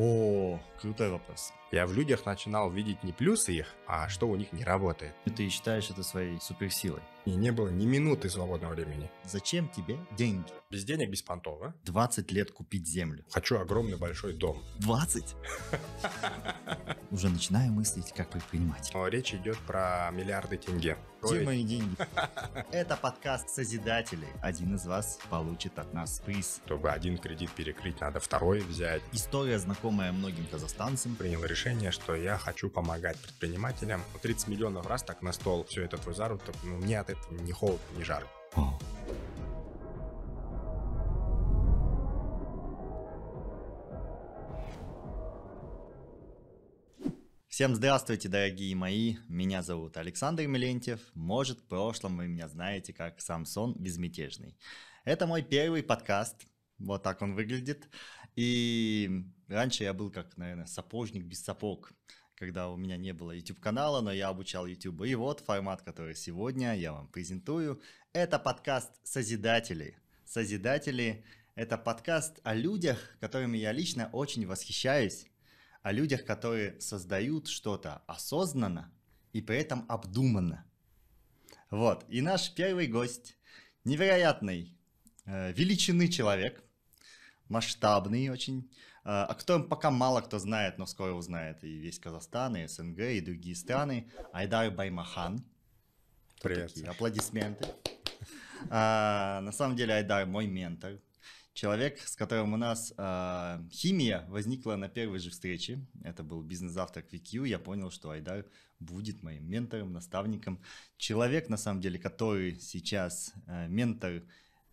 О, крутой вопрос. Я в людях начинал видеть не плюсы их, а что у них не работает. И ты считаешь это своей суперсилой? И не было ни минуты свободного времени. Зачем тебе деньги? Без денег, без понтов, а? 20 лет купить землю. Хочу огромный большой дом. 20? уже начинаю мыслить как предприниматель. Но речь идет про миллиарды тенге. Где Ой. мои деньги? Это подкаст Созидателей. Один из вас получит от нас приз. Чтобы один кредит перекрыть, надо второй взять. История, знакомая многим казахстанцам. Принял решение, что я хочу помогать предпринимателям. 30 миллионов раз так на стол, все это твой заработок. Ну, мне от этого ни холодно, ни жарко. Всем здравствуйте, дорогие мои! Меня зовут Александр Милентьев. Может, в прошлом вы меня знаете как Самсон Безмятежный. Это мой первый подкаст. Вот так он выглядит. И раньше я был как, наверное, сапожник без сапог, когда у меня не было YouTube-канала, но я обучал YouTube. И вот формат, который сегодня я вам презентую. Это подкаст «Созидатели». «Созидатели» — это подкаст о людях, которыми я лично очень восхищаюсь о людях, которые создают что-то осознанно и при этом обдуманно. Вот, и наш первый гость, невероятный, э, величины человек, масштабный очень, э, о котором пока мало кто знает, но скоро узнает и весь Казахстан, и СНГ, и другие страны, Айдар Баймахан. Привет. Такие аплодисменты. А, на самом деле Айдар мой ментор, Человек, с которым у нас э, химия возникла на первой же встрече. Это был бизнес-автор QQ. Я понял, что Айдар будет моим ментором, наставником. Человек, на самом деле, который сейчас э, ментор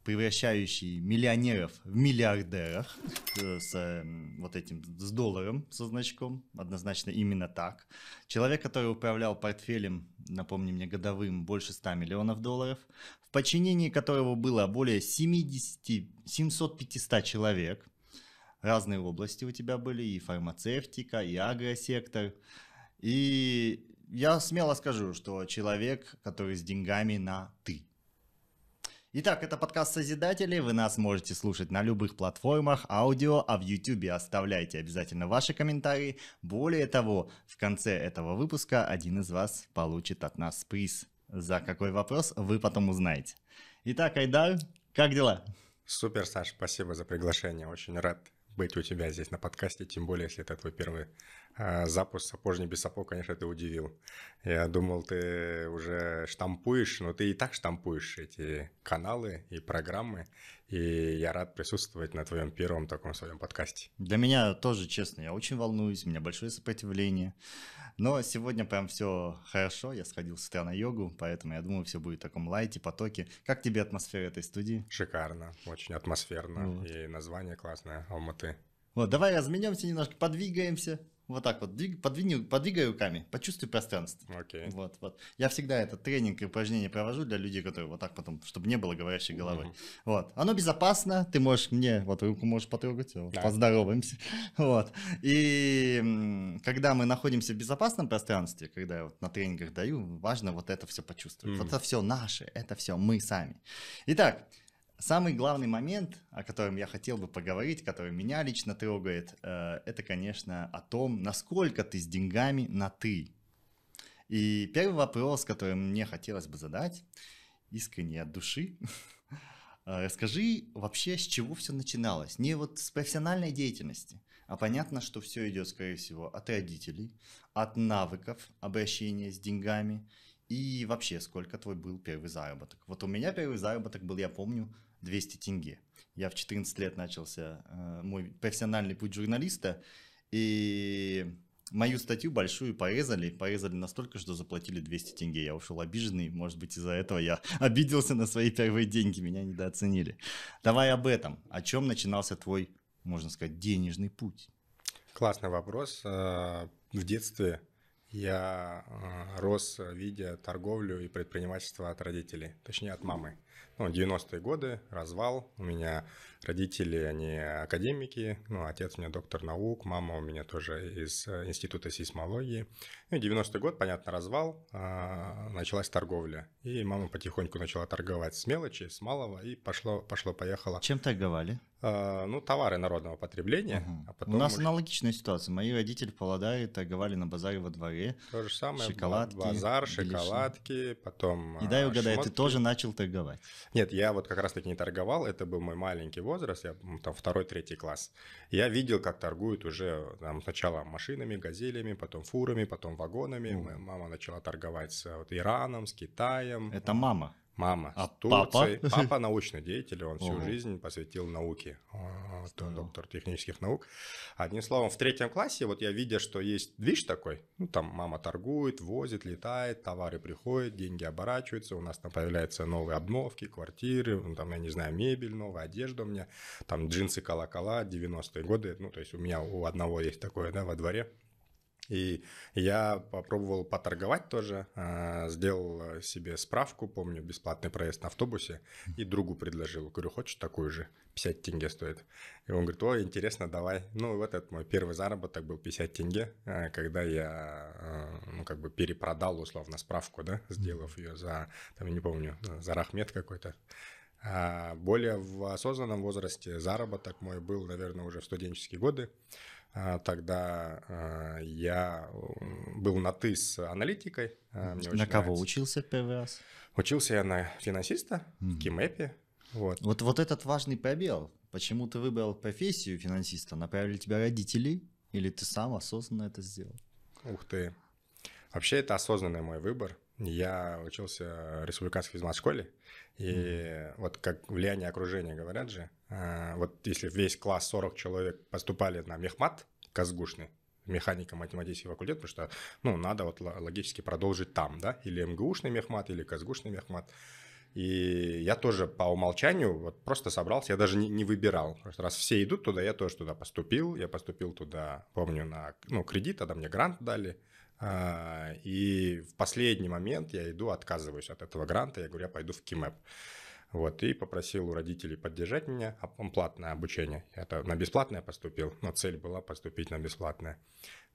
превращающий миллионеров в миллиардерах с эм, вот этим, с долларом, со значком, однозначно именно так. Человек, который управлял портфелем, напомни мне, годовым больше 100 миллионов долларов, в подчинении которого было более 70, 700-500 человек. Разные области у тебя были, и фармацевтика, и агросектор. И я смело скажу, что человек, который с деньгами на «ты». Итак, это подкаст созидателей. Вы нас можете слушать на любых платформах аудио, а в YouTube оставляйте обязательно ваши комментарии. Более того, в конце этого выпуска один из вас получит от нас приз. За какой вопрос вы потом узнаете. Итак, Айдар, как дела? Супер, Саша. спасибо за приглашение. Очень рад быть у тебя здесь на подкасте, тем более, если это твой первый э, запуск. Сапожник без сапог, конечно, ты удивил. Я думал, ты уже штампуешь, но ты и так штампуешь эти каналы и программы, и я рад присутствовать на твоем первом таком своем подкасте. Для меня тоже, честно, я очень волнуюсь, у меня большое сопротивление. Но сегодня прям все хорошо, я сходил с утра на йогу, поэтому я думаю, все будет в таком лайте, потоке. Как тебе атмосфера этой студии? Шикарно, очень атмосферно, вот. и название классное, Алматы. Вот, давай разменемся немножко, подвигаемся вот так вот, двиг, подвигни, подвигай руками, почувствуй пространство. Okay. Вот, вот. Я всегда этот тренинг и упражнение провожу для людей, которые вот так потом, чтобы не было говорящей головы. Mm-hmm. Вот. Оно безопасно, ты можешь мне, вот руку можешь потрогать, yeah. поздороваемся. вот. И когда мы находимся в безопасном пространстве, когда я вот на тренингах даю, важно вот это все почувствовать. Mm-hmm. Вот это все наше, это все мы сами. Итак, Самый главный момент, о котором я хотел бы поговорить, который меня лично трогает, э, это, конечно, о том, насколько ты с деньгами на «ты». И первый вопрос, который мне хотелось бы задать, искренне от души, э, расскажи вообще, с чего все начиналось? Не вот с профессиональной деятельности, а понятно, что все идет, скорее всего, от родителей, от навыков обращения с деньгами и вообще, сколько твой был первый заработок? Вот у меня первый заработок был, я помню, 200 тенге. Я в 14 лет начался э, мой профессиональный путь журналиста, и мою статью большую порезали, порезали настолько, что заплатили 200 тенге. Я ушел обиженный, может быть, из-за этого я обиделся на свои первые деньги, меня недооценили. Давай об этом. О чем начинался твой, можно сказать, денежный путь? Классный вопрос. Э, в детстве я э, рос, видя торговлю и предпринимательство от родителей, точнее от мамы ну, 90-е годы, развал, у меня Родители, они академики, ну, отец у меня доктор наук, мама у меня тоже из э, института сейсмологии. Ну, 90-й год, понятно, развал, а, началась торговля. И мама потихоньку начала торговать с мелочи, с малого, и пошло-поехало. Пошло, Чем торговали? А, ну, товары народного потребления. Угу. А потом у нас уже... аналогичная ситуация. Мои родители в Павлодаре торговали на базаре во дворе. То же самое. Шоколадки. Базар, шоколадки, беляши. потом И дай а, угадай, шмотки. ты тоже начал торговать. Нет, я вот как раз-таки не торговал, это был мой маленький возраст возраст, я там второй-третий класс, я видел, как торгуют уже там, сначала машинами, газелями, потом фурами, потом вагонами. Mm. Мама начала торговать с вот, Ираном, с Китаем. Это мама? Мама а Папа? папа научный деятель, он всю жизнь посвятил науке. А, доктор технических наук. Одним словом, в третьем классе, вот я видя, что есть движ такой, ну там мама торгует, возит, летает, товары приходят, деньги оборачиваются, у нас там появляются новые обновки, квартиры, ну, там, я не знаю, мебель, новая одежда у меня, там джинсы колокола, 90-е годы, ну то есть у меня у одного есть такое, да, во дворе, и я попробовал поторговать тоже, а, сделал себе справку, помню, бесплатный проезд на автобусе, и другу предложил, говорю, хочешь такую же, 50 тенге стоит. И он говорит, о, интересно, давай. Ну, вот этот мой первый заработок был 50 тенге, а, когда я, а, ну, как бы перепродал, условно, справку, да, сделав ее за, там, я не помню, за рахмет какой-то. Более в осознанном возрасте заработок мой был, наверное, уже в студенческие годы. А, тогда а, я был на «ты» с аналитикой. А, мне на кого нравится. учился первый раз? Учился я на финансиста mm-hmm. в Кимэпе. Вот. вот. вот этот важный пробел. Почему ты выбрал профессию финансиста? Направили тебя родители или ты сам осознанно это сделал? Ух ты. Вообще это осознанный мой выбор. Я учился в республиканской физмат-школе, и mm-hmm. вот как влияние окружения говорят же, а, вот если весь класс 40 человек поступали на мехмат казгушный, механика математический факультет, потому что, ну, надо вот логически продолжить там, да, или МГУшный мехмат, или казгушный мехмат, и я тоже по умолчанию вот просто собрался, я даже не, не выбирал. Просто раз все идут туда, я тоже туда поступил. Я поступил туда, помню, на ну, кредит, тогда мне грант дали. А, и в последний момент я иду, отказываюсь от этого гранта, я говорю, я пойду в КИМЭП. Вот, и попросил у родителей поддержать меня, а платное обучение. Это на бесплатное поступил, но цель была поступить на бесплатное.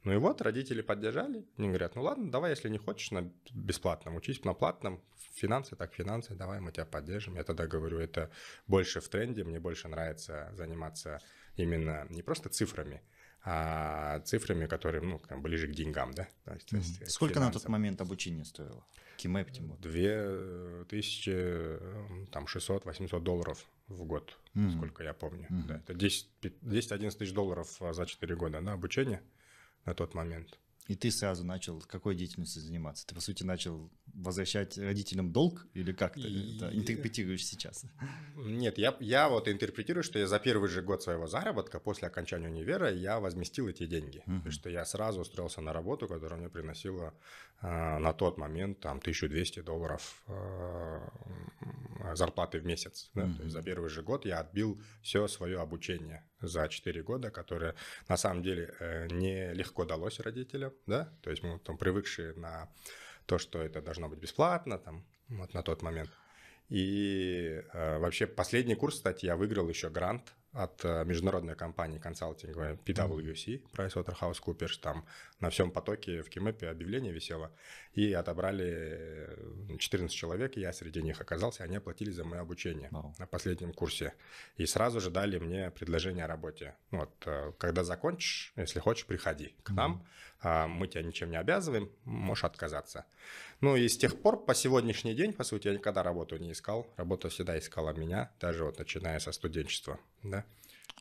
Ну и вот родители поддержали, они говорят, ну ладно, давай, если не хочешь на бесплатном, учись на платном, финансы так финансы, давай мы тебя поддержим. Я тогда говорю, это больше в тренде, мне больше нравится заниматься именно не просто цифрами, а цифрами, которые ну, там, ближе к деньгам. Да? То есть, mm-hmm. Сколько финансам. на тот момент обучение стоило? Кимэп, тем более. 2600-800 долларов в год, mm-hmm. сколько я помню. Mm-hmm. Да, это 10-11 тысяч долларов а, за 4 года на обучение на тот момент. И ты сразу начал какой деятельностью заниматься? Ты, по сути, начал возвращать родителям долг или как ты и... это интерпретируешь сейчас? Нет, я, я вот интерпретирую, что я за первый же год своего заработка после окончания универа я возместил эти деньги. Uh-huh. Угу. что я сразу устроился на работу, которая мне приносила э, на тот момент там 1200 долларов э, зарплаты в месяц. Да? Uh-huh. То есть за первый же год я отбил все свое обучение за 4 года, которое на самом деле э, не легко далось родителям, да, то есть мы там привыкшие на то, что это должно быть бесплатно, там, вот на тот момент. И э, вообще последний курс, кстати, я выиграл еще грант от э, международной компании консалтинговой PwC, PricewaterhouseCoopers, там на всем потоке в Кимэпе объявление висело, и отобрали 14 э, человек, и я среди них оказался, они оплатили за мое обучение wow. на последнем курсе. И сразу же дали мне предложение о работе. Вот, э, когда закончишь, если хочешь, приходи к нам, mm-hmm. А, мы тебя ничем не обязываем, можешь отказаться. Ну и с тех пор по сегодняшний день, по сути, я никогда работу не искал, работа всегда искала меня, даже вот начиная со студенчества, да.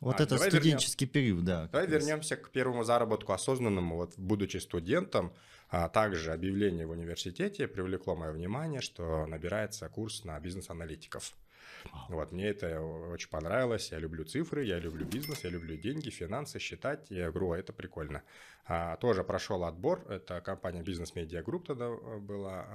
Вот а, это студенческий вернем... период, да. Давай раз. вернемся к первому заработку осознанному. Вот будучи студентом, а также объявление в университете привлекло мое внимание, что набирается курс на бизнес-аналитиков. Вот, мне это очень понравилось. Я люблю цифры, я люблю бизнес, я люблю деньги, финансы, считать. Я говорю, это прикольно. А, тоже прошел отбор. Это компания Business Media Group тогда э, была.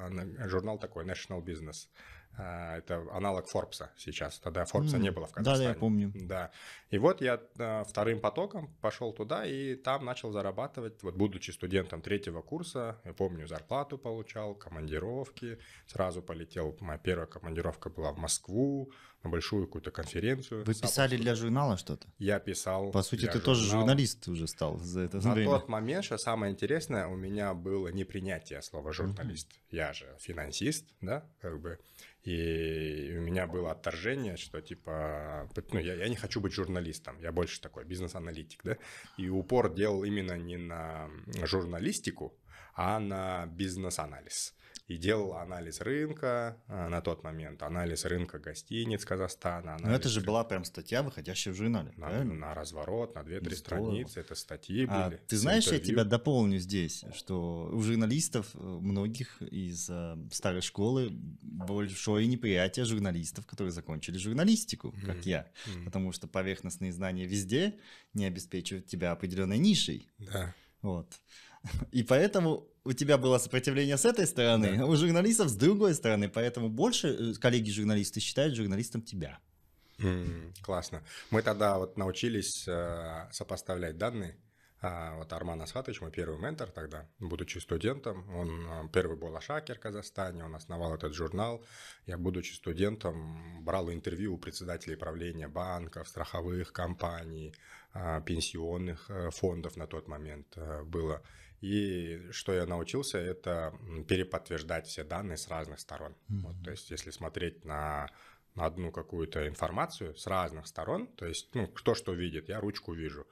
Журнал такой, National Business. А, это аналог Форбса сейчас. Тогда Форбса mm. не было в Казахстане. Да, да, я помню. Да. И вот я э, вторым потоком пошел туда и там начал зарабатывать. Вот будучи студентом третьего курса, я помню, зарплату получал, командировки. Сразу полетел. Моя первая командировка была в Москву на большую какую-то конференцию. Вы писали для журнала что-то? Я писал. По сути, ты журнала. тоже журналист уже стал за это на время. На тот момент, что самое интересное, у меня было непринятие слова журналист. Mm-hmm. Я же финансист, да, как бы. И у меня было отторжение, что типа, ну, я, я не хочу быть журналистом, я больше такой бизнес-аналитик, да. И упор делал именно не на журналистику, а на бизнес-анализ и делал анализ рынка а, на тот момент, анализ рынка гостиниц Казахстана. Но ну, это же была прям статья, выходящая в журнале, на, На разворот, на 2-3 ну, страницы, это статьи а, были. Ты знаешь, интервью. я тебя дополню здесь, что у журналистов э, многих из э, старой школы большое неприятие журналистов, которые закончили журналистику, mm-hmm. как я, mm-hmm. потому что поверхностные знания везде не обеспечивают тебя определенной нишей. Да. Вот. И поэтому у тебя было сопротивление с этой стороны, да. а у журналистов с другой стороны. Поэтому больше э, коллеги-журналисты считают журналистом тебя. Mm, классно. Мы тогда вот научились э, сопоставлять данные. А вот Арман Асхатович, мой первый ментор тогда, будучи студентом, он э, первый был ашакер в Казахстане, он основал этот журнал. Я, будучи студентом, брал интервью у председателей правления банков, страховых компаний, а, пенсионных э, фондов на тот момент было. И что я научился, это переподтверждать все данные с разных сторон. Mm-hmm. Вот, то есть, если смотреть на на одну какую-то информацию с разных сторон, то есть, ну, кто что видит, я ручку вижу,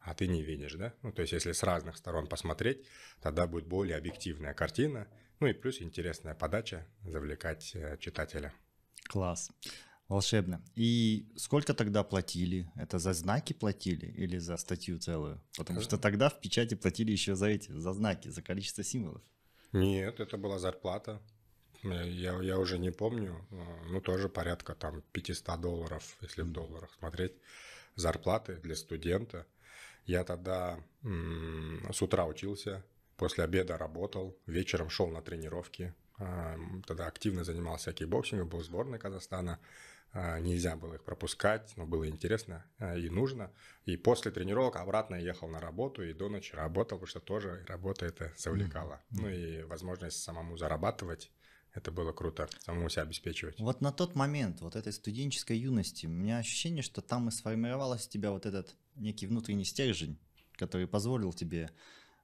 а ты не видишь, да? Ну, то есть, если с разных сторон посмотреть, тогда будет более объективная картина, ну и плюс интересная подача завлекать э, читателя. Класс. Волшебно. И сколько тогда платили? Это за знаки платили или за статью целую? Потому что э. тогда в печати платили еще за эти, за знаки, за количество символов. Нет, это была зарплата. Э, я, я уже не помню, э, ну тоже порядка там 500 долларов, если в долларах смотреть, зарплаты для студента. Я тогда м- с утра учился, после обеда работал, вечером шел на тренировки, тогда активно занимался кикбоксингом, был в сборной Казахстана. А, нельзя было их пропускать, но было интересно а, и нужно. И после тренировок обратно ехал на работу и до ночи работал, потому что тоже работа это завлекала. Mm-hmm. Ну и возможность самому зарабатывать это было круто, самому себя обеспечивать. Вот на тот момент, вот этой студенческой юности, у меня ощущение, что там и сформировалось у тебя вот этот некий внутренний стержень, который позволил тебе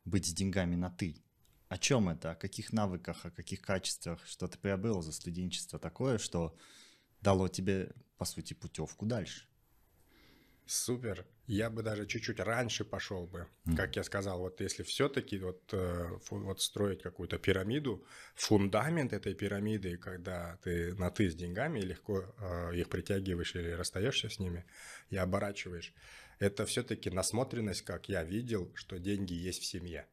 быть с деньгами на «ты». О чем это? О каких навыках, о каких качествах? Что ты приобрел за студенчество такое, что дало тебе, по сути, путевку дальше. Супер. Я бы даже чуть-чуть раньше пошел бы, mm-hmm. как я сказал, вот если все-таки вот, э, вот строить какую-то пирамиду, фундамент этой пирамиды, когда ты на ты с деньгами легко э, их притягиваешь или расстаешься с ними и оборачиваешь, это все-таки насмотренность, как я видел, что деньги есть в семье.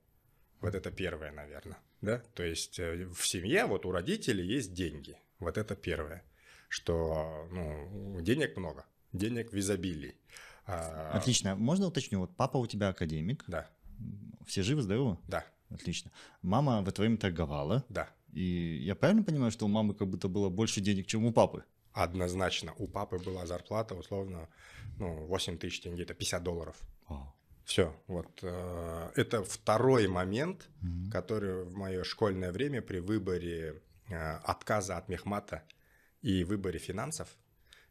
Вот это первое, наверное, да? То есть э, в семье вот у родителей есть деньги, вот это первое что ну, денег много, денег в изобилии. А, Отлично. Можно уточню? Вот папа у тебя академик. Да. Все живы, здоровы? Да. Отлично. Мама в это время торговала. Да. И я правильно понимаю, что у мамы как будто было больше денег, чем у папы? Однозначно. У папы была зарплата условно ну, 8 тысяч тенге, это 50 долларов. О. Все, вот э, это второй момент, mm-hmm. который в мое школьное время при выборе э, отказа от мехмата и выборе финансов,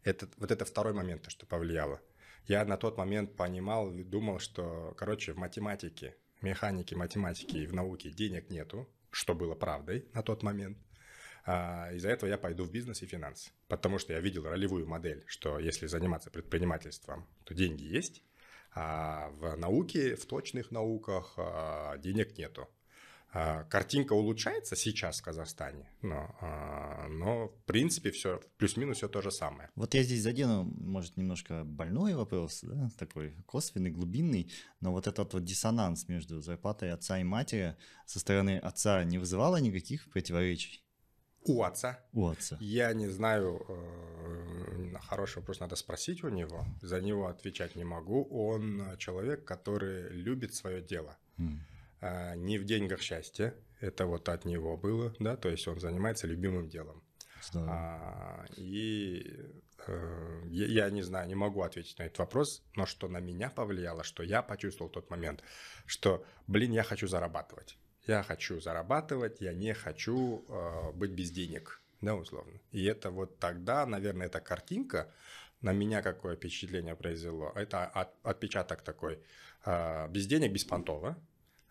это, вот это второй момент, что повлияло. Я на тот момент понимал, думал, что, короче, в математике, механике, математике и в науке денег нету, что было правдой на тот момент. А, из-за этого я пойду в бизнес и финансы, потому что я видел ролевую модель, что если заниматься предпринимательством, то деньги есть, а в науке, в точных науках а денег нету. А, картинка улучшается сейчас в Казахстане, но, а, но в принципе все плюс-минус все то же самое. Вот я здесь задену, может, немножко больной вопрос, да, такой косвенный, глубинный, но вот этот вот диссонанс между зарплатой отца и матери со стороны отца не вызывало никаких противоречий? У отца? У отца. Я не знаю, э, хороший вопрос надо спросить у него. За него отвечать не могу. Он человек, который любит свое дело. Mm. А, не в деньгах счастье, это вот от него было, да, то есть он занимается любимым делом. А, и э, я, я не знаю, не могу ответить на этот вопрос, но что на меня повлияло, что я почувствовал в тот момент, что, блин, я хочу зарабатывать. Я хочу зарабатывать, я не хочу э, быть без денег, да, условно. И это вот тогда, наверное, эта картинка на меня какое впечатление произвело. Это от, отпечаток такой. Э, без денег, без понтова.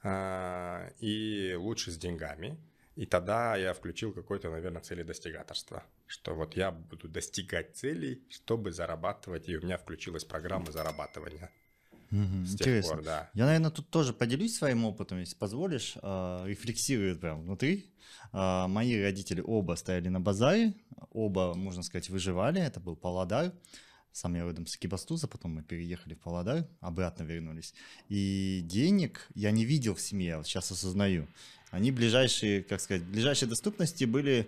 А, и лучше с деньгами. И тогда я включил какой-то, наверное, цели достигаторства. Что вот я буду достигать целей, чтобы зарабатывать, и у меня включилась программа зарабатывания. Угу, с тех интересно. пор, да. Я, наверное, тут тоже поделюсь своим опытом, если позволишь. Э, рефлексирую прям внутри. Э, мои родители оба стояли на базаре, оба, можно сказать, выживали. Это был Павлодар. Сам я родом с Экибастуза, потом мы переехали в Павлодар, обратно вернулись. И денег я не видел в семье, вот сейчас осознаю. Они ближайшие, как сказать, ближайшие доступности были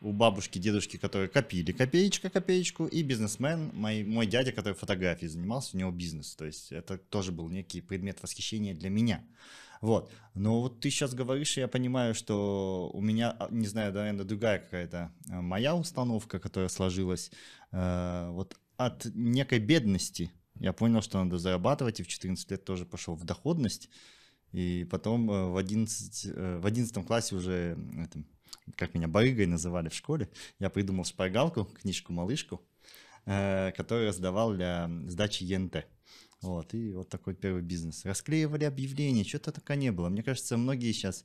у бабушки, дедушки, которые копили копеечка копеечку, и бизнесмен, мой, мой дядя, который фотографией занимался, у него бизнес. То есть это тоже был некий предмет восхищения для меня. Вот. Но вот ты сейчас говоришь, и я понимаю, что у меня, а, не знаю, наверное, другая какая-то э, моя установка, которая сложилась. Э, вот от некой бедности я понял, что надо зарабатывать, и в 14 лет тоже пошел в доходность. И потом э, в 11, э, в 11 классе уже, это, как меня барыгой называли в школе, я придумал шпаргалку, книжку-малышку, э, которую раздавал для сдачи ЕНТ. Вот, и вот такой первый бизнес. Расклеивали объявления, что-то такое не было. Мне кажется, многие сейчас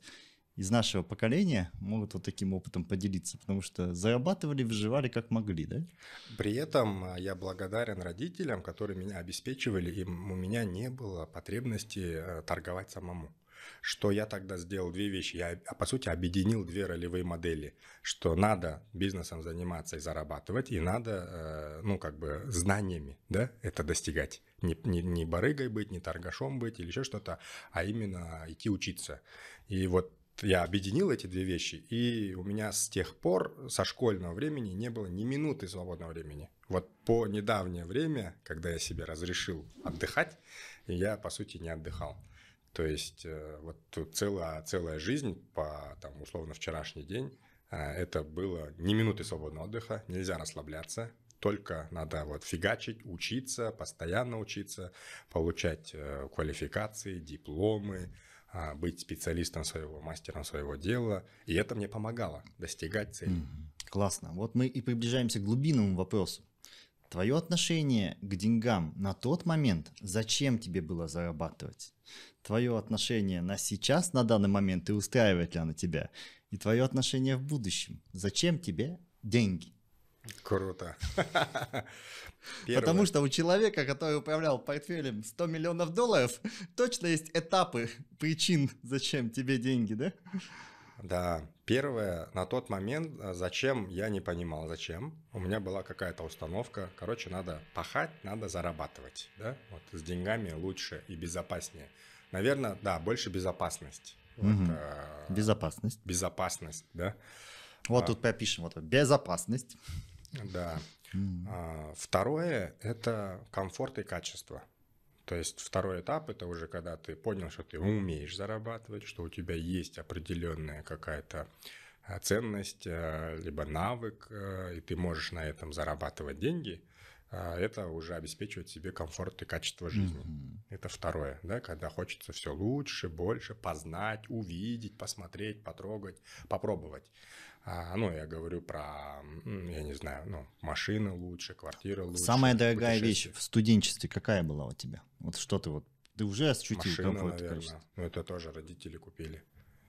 из нашего поколения могут вот таким опытом поделиться, потому что зарабатывали, выживали как могли, да? При этом а, я благодарен родителям, которые меня обеспечивали, и у меня не было потребности э, торговать самому что я тогда сделал две вещи. Я, а по сути, объединил две ролевые модели, что надо бизнесом заниматься и зарабатывать, и надо, э, ну, как бы, знаниями, да, это достигать. Не, не, не барыгой быть, не торгашом быть или еще что-то, а именно идти учиться. И вот я объединил эти две вещи, и у меня с тех пор, со школьного времени, не было ни минуты свободного времени. Вот по недавнее время, когда я себе разрешил отдыхать, я, по сути, не отдыхал. То есть э, вот целая, целая жизнь по, там, условно, вчерашний день, э, это было ни минуты свободного отдыха, нельзя расслабляться, только надо вот фигачить, учиться, постоянно учиться, получать э, квалификации, дипломы, а, быть специалистом своего, мастером своего дела. И это мне помогало достигать цели. Mm-hmm. Классно. Вот мы и приближаемся к глубинному вопросу. Твое отношение к деньгам на тот момент, зачем тебе было зарабатывать? Твое отношение на сейчас, на данный момент, и устраивает ли оно тебя? И твое отношение в будущем, зачем тебе деньги? Круто. Потому что у человека, который управлял портфелем 100 миллионов долларов, точно есть этапы причин, зачем тебе деньги, да? Да, первое, на тот момент, а, зачем, я не понимал, зачем. У меня была какая-то установка, короче, надо пахать, надо зарабатывать, да, вот с деньгами лучше и безопаснее. Наверное, да, больше безопасность. угу. э, безопасность. Безопасность, да. Вот а. тут попишем, вот безопасность. Да. Mm. А, второе – это комфорт и качество. То есть второй этап – это уже когда ты понял, что ты умеешь зарабатывать, что у тебя есть определенная какая-то э, ценность, э, либо навык, э, и ты можешь на этом зарабатывать деньги, это уже обеспечивает себе комфорт и качество жизни. Mm-hmm. Это второе, да, когда хочется все лучше, больше познать, увидеть, посмотреть, потрогать, попробовать. А, ну, я говорю про, я не знаю, ну, машины лучше, квартиры лучше. Самая дорогая вещь в студенчестве какая была у тебя? Вот что ты вот, ты уже ощутил Машина, наверное. Количество. Ну, это тоже родители купили.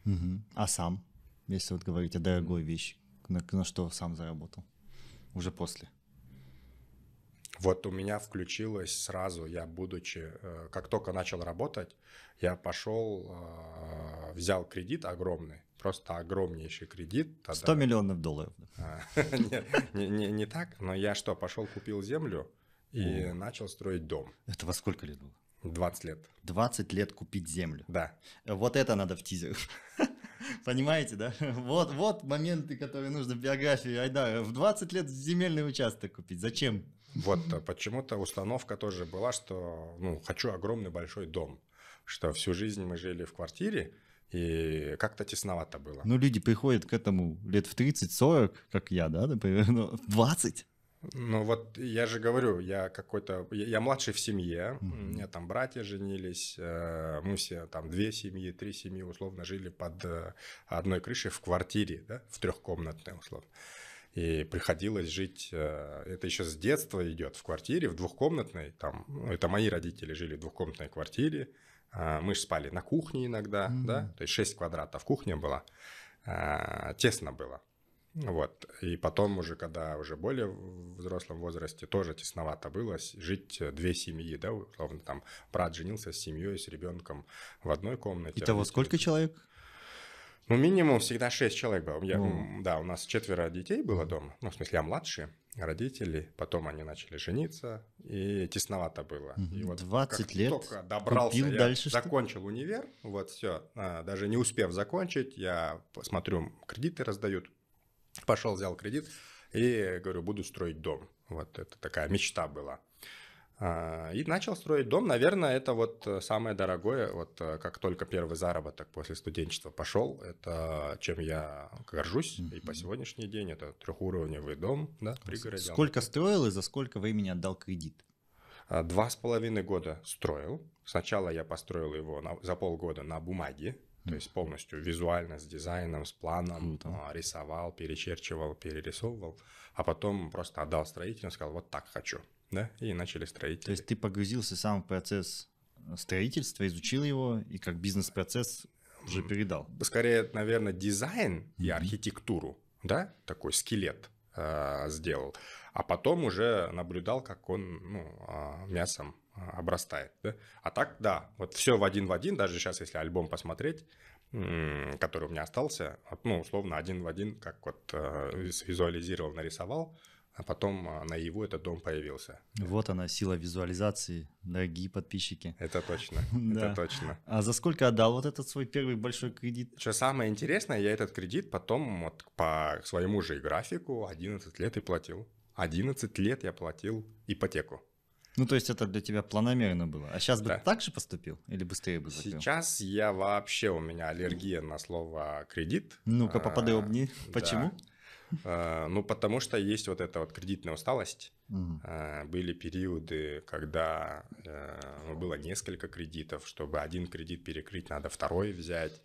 Угу. А сам, если вот говорить о дорогой вещи, на, на что сам заработал? Уже после. Вот у меня включилось сразу, я будучи, э, как только начал работать, я пошел, э, взял кредит огромный, просто огромнейший кредит. Тогда... 100 миллионов долларов. А, нет, не так, но я что, пошел купил землю и начал строить дом. Это во сколько лет было? 20 лет. 20 лет купить землю. Да. Вот это надо в тизер. Понимаете, да? Вот, вот моменты, которые нужно в биографии Ай да, В 20 лет земельный участок купить. Зачем? Вот э, почему-то установка тоже была, что ну, хочу огромный большой дом. Что всю жизнь мы жили в квартире, и как-то тесновато было. Ну, люди приходят к этому лет в 30-40, как я, да, например, но в 20. Ну вот я же говорю, я какой-то, я, я младший в семье, mm-hmm. у меня там братья женились, э, мы все там две семьи, три семьи условно жили под э, одной крышей в квартире, да, в трехкомнатной условно. И приходилось жить, э, это еще с детства идет, в квартире, в двухкомнатной, там, ну, это мои родители жили в двухкомнатной квартире, а, мы же спали на кухне иногда, mm-hmm. да, то есть 6 квадратов кухня была, а, тесно было. Вот. И потом уже, когда уже более в взрослом возрасте, тоже тесновато было жить э, две семьи, да, условно там брат женился с семьей, с ребенком в одной комнате. А Итого сколько человек? Ну, минимум всегда шесть человек было. Я, Да, у нас четверо детей было дома, ну, в смысле, я младший родителей, потом они начали жениться, и тесновато было. И вот 20 лет только добрался, я дальше закончил что? универ, вот все, а, даже не успев закончить, я смотрю, кредиты раздают, пошел, взял кредит, и говорю, буду строить дом. Вот это такая мечта была. А, и начал строить дом. Наверное, это вот э, самое дорогое, вот э, как только первый заработок после студенчества пошел, это чем я горжусь. Mm-hmm. И по сегодняшний день это трехуровневый дом, да, пригороде. Сколько строил и за сколько времени отдал кредит? А, два с половиной года строил. Сначала я построил его на, за полгода на бумаге, то есть полностью визуально, с дизайном, с планом, Круто. А, рисовал, перечерчивал, перерисовывал, а потом просто отдал строителям, сказал, вот так хочу да, и начали строить. То есть ты погрузился сам в процесс э, строительства, изучил его и как бизнес-процесс уже передал. Скорее, наверное, дизайн и архитектуру, да, такой скелет э, сделал, а потом уже наблюдал, как он ну, э, мясом а, обрастает. Да? А так, да, вот все в один в один, даже сейчас, если альбом посмотреть, который у меня остался, ну, условно, один в один, как вот э, визуализировал, нарисовал, а потом а, на его этот дом появился. Вот она, сила визуализации, дорогие подписчики. Это точно, это точно. А за сколько отдал вот этот свой первый большой кредит? Что самое интересное, я этот кредит потом вот по своему же графику 11 лет и платил. 11 лет я платил ипотеку. Ну, то есть это для тебя планомерно было. А сейчас бы да. ты так же поступил или быстрее бы закрыл? Сейчас я вообще, у меня аллергия на слово кредит. Ну-ка, попадай обни. А, Почему? Да. А, ну, потому что есть вот эта вот кредитная усталость. А, были периоды, когда э, ну, было несколько кредитов, чтобы один кредит перекрыть, надо второй взять.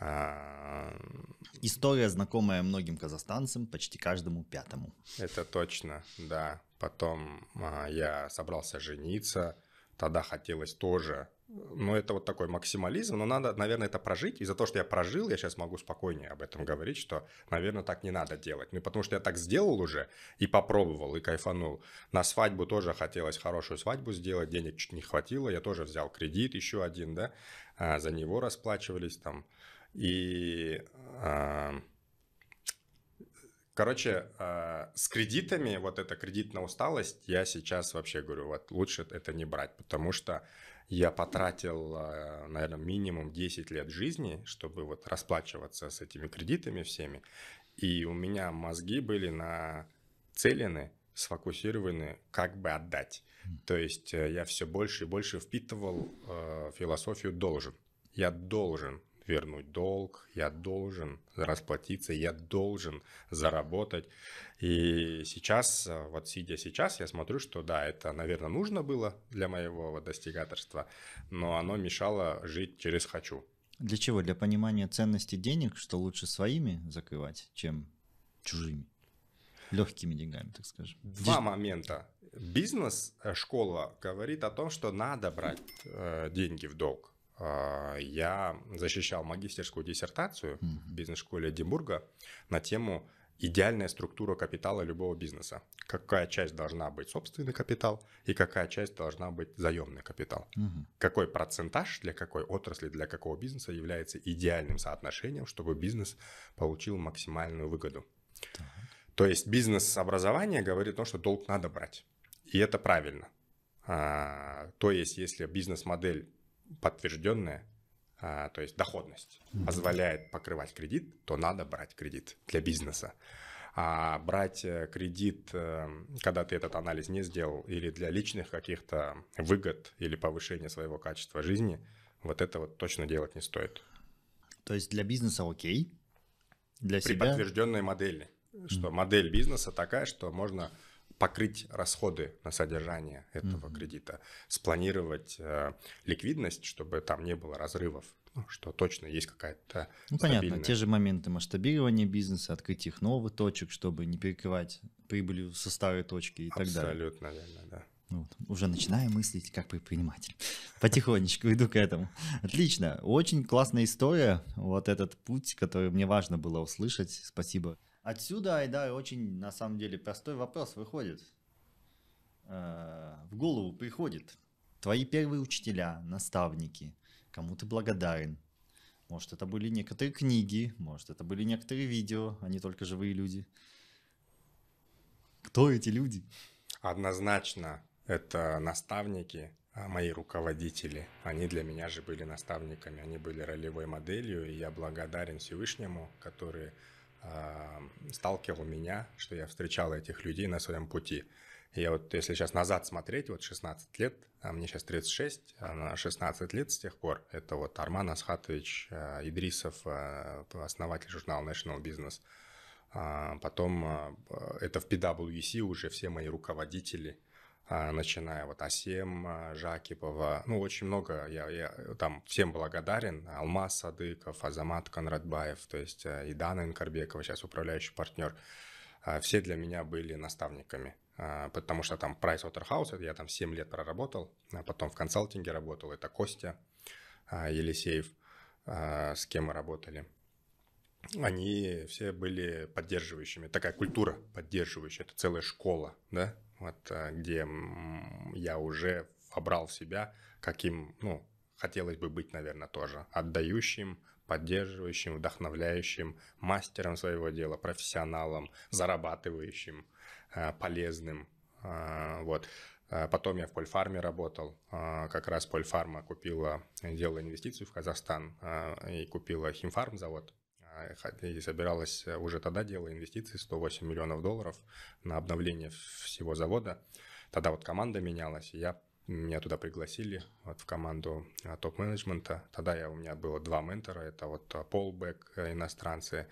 А, История, знакомая многим казахстанцам, почти каждому пятому. Это точно, да. Потом я собрался жениться, тогда хотелось тоже ну, это вот такой максимализм, но надо, наверное, это прожить. И за то, что я прожил, я сейчас могу спокойнее об этом говорить, что, наверное, так не надо делать. Ну, потому что я так сделал уже и попробовал, и кайфанул. На свадьбу тоже хотелось хорошую свадьбу сделать, денег чуть не хватило, я тоже взял кредит еще один, да, а, за него расплачивались там. И... А, Короче, а, с кредитами, вот эта кредитная усталость, я сейчас вообще говорю, вот лучше это не брать, потому что я потратил, э, наверное, минимум 10 лет жизни, чтобы вот расплачиваться с этими кредитами всеми. И у меня мозги были нацелены, сфокусированы, как бы отдать. То есть э, я все больше и больше впитывал э, философию должен. Я должен вернуть долг, я должен расплатиться, я должен заработать. И сейчас, э, вот сидя сейчас, я смотрю, что да, это, наверное, нужно было для моего вот достигаторства, но оно мешало жить через «хочу». Для чего? Для понимания ценности денег, что лучше своими закрывать, чем чужими? легкими деньгами, так скажем. Два Диж... момента. Бизнес-школа э, говорит о том, что надо брать э, деньги в долг. А, я защищал магистерскую диссертацию в бизнес-школе Эдинбурга на тему идеальная структура капитала любого бизнеса. Какая часть должна быть собственный капитал и какая часть должна быть заемный капитал. Угу. Какой процентаж для какой отрасли, для какого бизнеса является идеальным соотношением, чтобы бизнес получил максимальную выгоду. Так. То есть бизнес-образование говорит о том, что долг надо брать. И это правильно. А, то есть если бизнес-модель подтвержденная, а, то есть доходность, позволяет покрывать кредит, то надо брать кредит для бизнеса. А брать э, кредит, э, когда ты этот анализ не сделал, или для личных каких-то выгод или повышения своего качества жизни, вот это вот точно делать не стоит. То есть для бизнеса окей, для При себя... подтвержденной модели, что mm-hmm. модель бизнеса такая, что можно покрыть расходы на содержание этого mm-hmm. кредита, спланировать э, ликвидность, чтобы там не было разрывов, ну, что точно есть какая-то Ну, стабильная... понятно, те же моменты масштабирования бизнеса, открытие новых точек, чтобы не перекрывать прибылью со старой точки и Абсолютно, так далее. Абсолютно наверное да. Вот. Уже начинаю мыслить как предприниматель. Потихонечку иду к этому. Отлично. Очень классная история. Вот этот путь, который мне важно было услышать. Спасибо. Отсюда, Айдар, очень, на самом деле, простой вопрос выходит. Э, в голову приходит. Твои первые учителя, наставники, кому ты благодарен. Может, это были некоторые книги, может, это были некоторые видео, они только живые люди. Кто эти люди? Однозначно, это наставники, а, мои руководители. Они для меня же были наставниками, они были ролевой моделью, и я благодарен Всевышнему, который Э, сталкивал меня, что я встречал этих людей на своем пути. Я вот, если сейчас назад смотреть, вот 16 лет, а мне сейчас 36, а 16 лет с тех пор, это вот Арман Асхатович э, Идрисов, э, основатель журнала National Business. А, потом это в PwC уже все мои руководители – а, начиная вот Асем а, Жакипова, ну, очень много, я, я там всем благодарен, Алмаз Садыков, Азамат Конрадбаев, то есть а, и Дана Инкарбекова, сейчас управляющий партнер, все для меня были наставниками, потому что там Pricewaterhouse, я там 7 лет проработал, потом в консалтинге работал, это Костя Елисеев, с кем мы работали. Они все были поддерживающими, такая культура поддерживающая, это целая школа, да, вот, э, где я уже вобрал в себя, каким, ну, хотелось бы быть, наверное, тоже отдающим, поддерживающим, вдохновляющим, мастером своего дела, профессионалом, зарабатывающим, э, полезным. Э, вот. Потом я в Польфарме работал. Как раз Польфарма купила, делала инвестицию в Казахстан и купила химфармзавод и собиралось э, уже тогда дело инвестиции 108 миллионов долларов на обновление всего завода. Тогда вот команда менялась, и я меня туда пригласили, вот в команду э, топ-менеджмента. Тогда я, у меня было два ментора, это вот э, Пол Бек, иностранцы,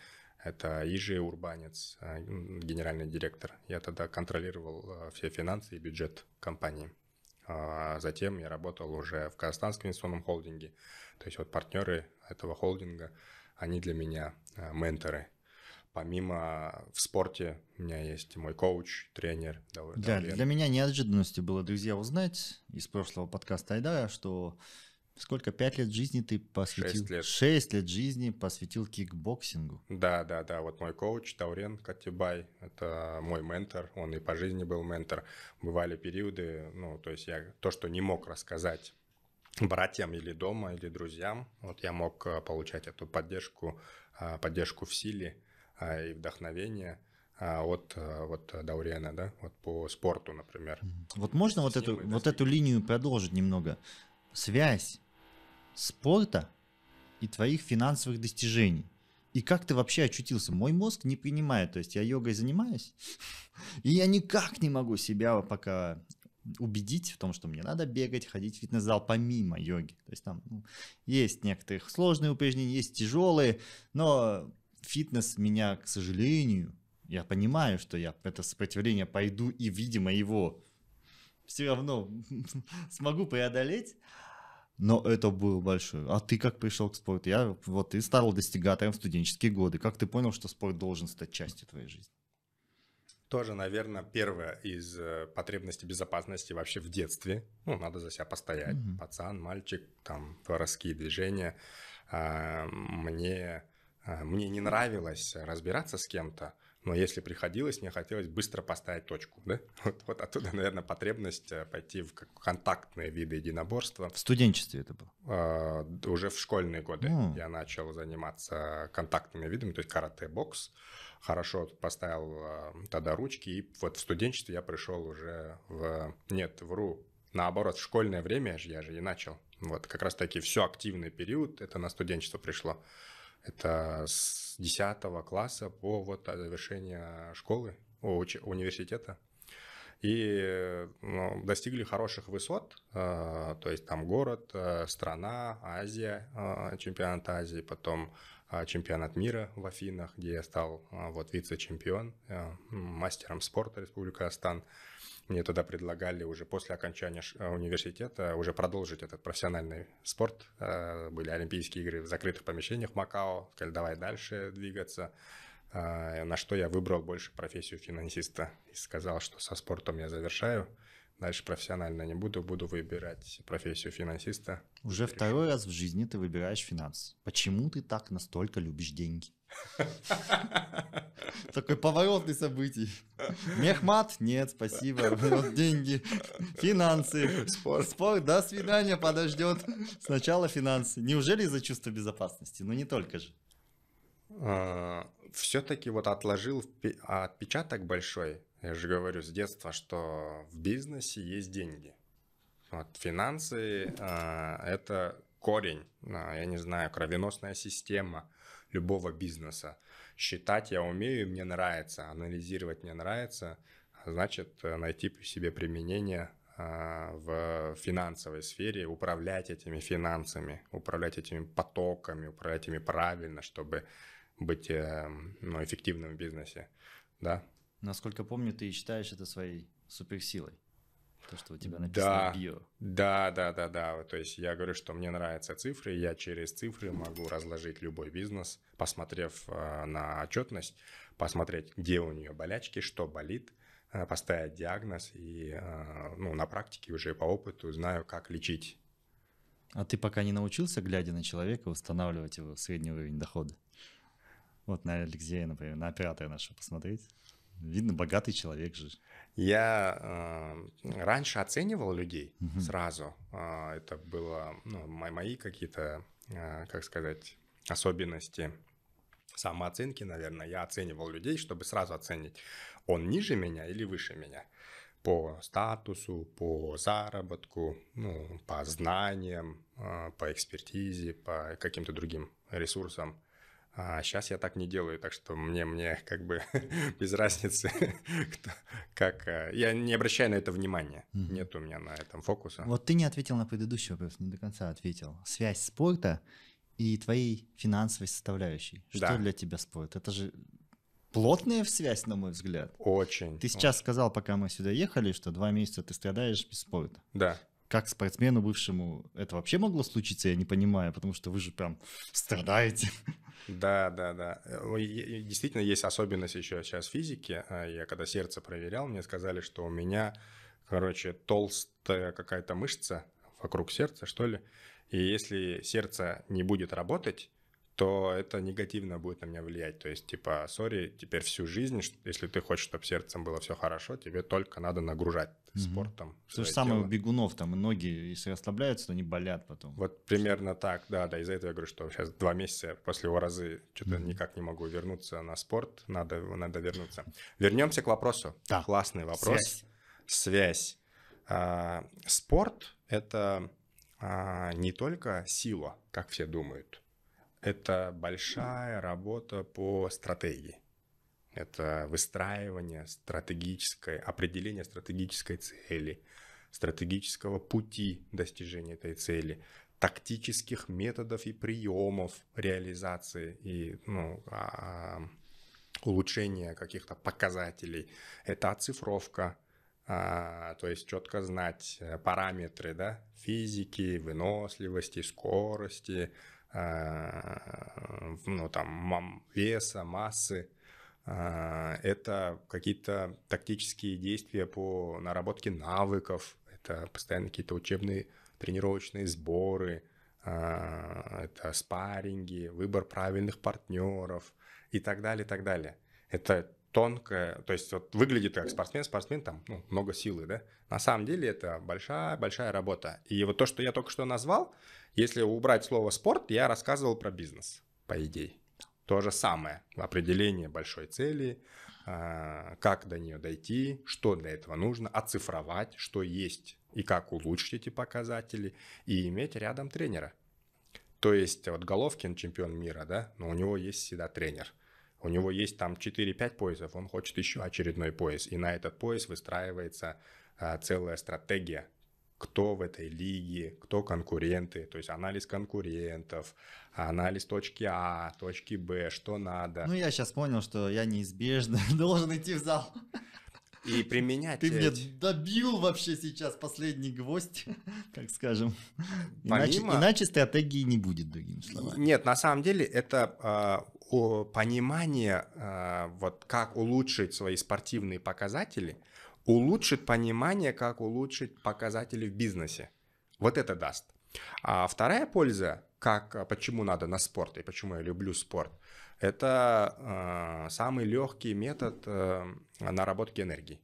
это Ижи Урбанец, генеральный директор. Я тогда контролировал все финансы и бюджет компании. А затем я работал уже в Казахстанском инвестиционном холдинге. То есть вот партнеры этого холдинга – они для меня э, менторы. Помимо э, в спорте у меня есть мой коуч, тренер. Да, для, для меня неожиданностью было, друзья, узнать из прошлого подкаста Айдара, что сколько, пять лет жизни ты посвятил? Шесть лет. Шесть лет жизни посвятил кикбоксингу. Да, да, да. Вот мой коуч Таурен Катибай, это мой ментор, он и по жизни был ментор. Бывали периоды, ну, то есть я то, что не мог рассказать братьям или дома, или друзьям. Вот я мог э, получать эту поддержку, э, поддержку в силе э, и вдохновение от вот Даурена, да, вот по спорту, например. Вот можно вот эту, вот эту линию продолжить немного? Связь спорта и твоих финансовых достижений. И как ты вообще очутился? Мой мозг не принимает, то есть я йогой занимаюсь, и я никак не могу себя пока убедить в том, что мне надо бегать, ходить в фитнес-зал помимо йоги. То есть там ну, есть некоторые сложные упражнения, есть тяжелые, но фитнес меня, к сожалению, я понимаю, что я это сопротивление пойду и, видимо, его все равно смогу преодолеть, но это было большое. А ты как пришел к спорту? Я, вот ты стал достигатором в студенческие годы. Как ты понял, что спорт должен стать частью твоей жизни? Тоже, наверное, первое из э, потребностей безопасности вообще в детстве. Ну, надо за себя постоять. mm Пацан, мальчик, там, воровские движения. А, мне, а, мне не нравилось разбираться с кем-то, но если приходилось, мне хотелось быстро поставить точку, да? Вот, вот оттуда, наверное, потребность э, пойти в контактные виды единоборства. В студенчестве это было? А, уже в школьные годы mm. я начал заниматься контактными видами, то есть карате, бокс хорошо поставил э, тогда ручки, и вот в студенчестве я пришел уже в... Нет, вру, наоборот, в школьное время я же и начал. Вот как раз-таки все активный период, это на студенчество пришло. Это с 10 класса по вот завершение школы, уч- университета. И ну, достигли хороших высот, э, то есть там город, э, страна, Азия, э, чемпионат Азии, потом а, чемпионат мира в Афинах, где я стал а, вот вице-чемпион, а, мастером спорта Республика Астан. Мне тогда предлагали уже после окончания э, университета уже продолжить этот профессиональный спорт. Были Олимпийские игры в закрытых помещениях в Макао. Сказали, давай дальше двигаться. На что я выбрал больше профессию финансиста и сказал, что со спортом я завершаю дальше профессионально не буду, буду выбирать профессию финансиста. Уже Решил. второй раз в жизни ты выбираешь финанс. Почему ты так настолько любишь деньги? Такой поворотный событий. Мехмат? Нет, спасибо. Вот деньги. Финансы. Спорт. Спорт, до свидания, подождет. Сначала финансы. Неужели из-за чувства безопасности? Ну не только же. А, Все-таки вот отложил отпечаток большой я же говорю с детства, что в бизнесе есть деньги. Вот финансы э, это корень, э, я не знаю, кровеносная система любого бизнеса. Считать я умею, мне нравится, анализировать мне нравится, а значит э, найти себе применение в финансовой сфере, управлять этими финансами, управлять этими потоками, управлять ими правильно, чтобы быть эм, ну, эффективным в бизнесе. Да? Насколько помню, ты считаешь это своей суперсилой. То, что у тебя написано да, био. Да, да, да, да. То есть я говорю, что мне нравятся цифры, я через цифры могу разложить любой бизнес, посмотрев э, на отчетность, посмотреть, где у нее болячки, что болит, э, поставить диагноз и э, ну, на практике уже по опыту знаю, как лечить. А ты пока не научился, глядя на человека, устанавливать его средний уровень дохода? Вот на Алексея, например, на оператора нашего посмотреть. Видно, богатый человек же. Я э, раньше оценивал людей угу. сразу. Э, это было ну, мои, мои какие-то, э, как сказать, особенности самооценки, наверное. Я оценивал людей, чтобы сразу оценить, он ниже меня или выше меня по статусу, по заработку, ну, по знаниям, э, по экспертизе, по каким-то другим ресурсам. А сейчас я так не делаю, так что мне, мне как бы без разницы, кто, как... Э, я не обращаю на это внимания, mm-hmm. нет у меня на этом фокуса. Вот ты не ответил на предыдущий вопрос, не до конца ответил. Связь спорта и твоей финансовой составляющей. Что да. для тебя спорт? Это же плотная связь, на мой взгляд. Очень. Ты сейчас очень. сказал, пока мы сюда ехали, что два месяца ты страдаешь без спорта. Да как спортсмену бывшему это вообще могло случиться, я не понимаю, потому что вы же прям страдаете. Да, да, да. Действительно, есть особенность еще сейчас физики. А, я когда сердце проверял, мне сказали, что у меня, короче, толстая какая-то мышца вокруг сердца, что ли. И если сердце не будет работать, то это негативно будет на меня влиять. То есть, типа, сори, теперь всю жизнь, если ты хочешь, чтобы сердцем было все хорошо, тебе только надо нагружать mm-hmm. спортом. То же самое у бегунов, там ноги, если расслабляются, то не болят потом. Вот примерно так, да, да, из-за этого я говорю, что сейчас два месяца после уразы что-то mm-hmm. никак не могу вернуться на спорт, надо, надо вернуться. Вернемся к вопросу. Да. Классный вопрос. Связь. Связь. А, спорт — это а, не только сила, как все думают. Это большая работа по стратегии. Это выстраивание стратегической, определение стратегической цели, стратегического пути достижения этой цели, тактических методов и приемов реализации и ну, а, а, улучшения каких-то показателей. Это оцифровка, а, то есть четко знать э, параметры да, физики, выносливости, скорости, Э, ну, там, веса, массы, э, это какие-то тактические действия по наработке навыков, это постоянно какие-то учебные тренировочные сборы, э, это спарринги, выбор правильных партнеров и так далее, и так далее. Это тонкое, то есть вот выглядит как спортсмен, спортсмен там ну, много силы, да. На самом деле это большая-большая работа. И вот то, что я только что назвал, если убрать слово спорт, я рассказывал про бизнес, по идее. То же самое. Определение большой цели, а, как до нее дойти, что для этого нужно, оцифровать, что есть и как улучшить эти показатели, и иметь рядом тренера. То есть вот Головкин чемпион мира, да, но ну, у него есть всегда тренер. У него есть там 4-5 поясов, он хочет еще очередной пояс. И на этот пояс выстраивается а, целая стратегия кто в этой лиге, кто конкуренты, то есть анализ конкурентов, анализ точки А, точки Б, что надо. Ну, я сейчас понял, что я неизбежно должен идти в зал. И применять... Ты мне добил вообще сейчас последний гвоздь, так скажем. Помимо... Иначе, иначе стратегии не будет, другими словами. Нет, на самом деле это а, о, понимание, а, вот как улучшить свои спортивные показатели – улучшит понимание, как улучшить показатели в бизнесе. Вот это даст. А вторая польза, как, почему надо на спорт и почему я люблю спорт, это э, самый легкий метод э, наработки энергии.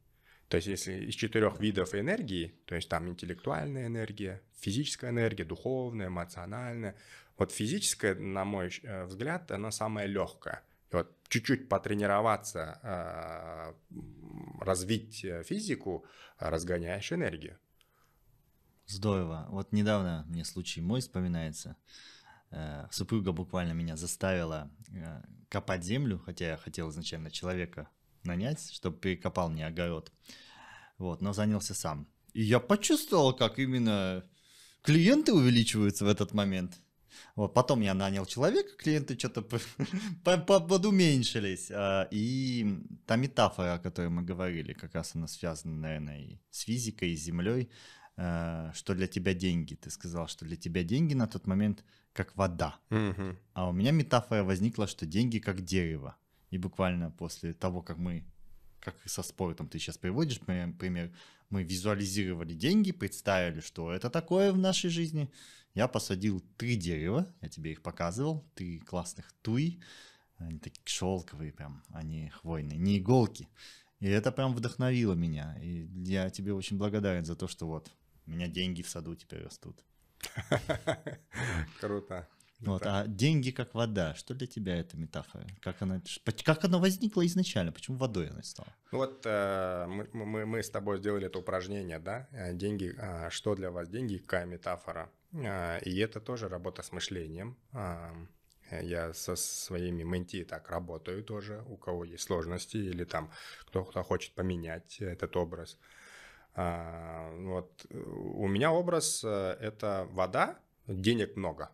То есть если из четырех видов энергии, то есть там интеллектуальная энергия, физическая энергия, духовная, эмоциональная, вот физическая, на мой э, взгляд, она самая легкая. И вот чуть-чуть потренироваться, а, развить физику, разгоняешь энергию. Здорово. Вот недавно мне случай мой вспоминается. Э, супруга буквально меня заставила э, копать землю, хотя я хотел изначально человека нанять, чтобы перекопал мне огород. Вот, но занялся сам. И я почувствовал, как именно клиенты увеличиваются в этот момент. Вот, потом я нанял человека, клиенты что-то подуменьшились. А, и та метафора, о которой мы говорили, как раз она связана, наверное, и с физикой, и с землей, а, что для тебя деньги. Ты сказал, что для тебя деньги на тот момент как вода. Угу. А у меня метафора возникла, что деньги как дерево. И буквально после того, как мы, как со спортом ты сейчас приводишь, например, мы визуализировали деньги, представили, что это такое в нашей жизни, я посадил три дерева, я тебе их показывал, три классных туи. Они такие шелковые прям, они хвойные, не иголки. И это прям вдохновило меня. И я тебе очень благодарен за то, что вот у меня деньги в саду теперь растут. Круто. Ну вот, а деньги как вода. Что для тебя эта метафора? Как она, как она возникла изначально? Почему водой она стала? Ну вот э, мы, мы, мы с тобой сделали это упражнение, да? Э, деньги, а, что для вас деньги, какая метафора? А, и это тоже работа с мышлением. Э, я со своими менти так работаю тоже, у кого есть сложности, или там кто-то хочет поменять этот образ. А, вот э, у меня образ э, — это вода, денег много.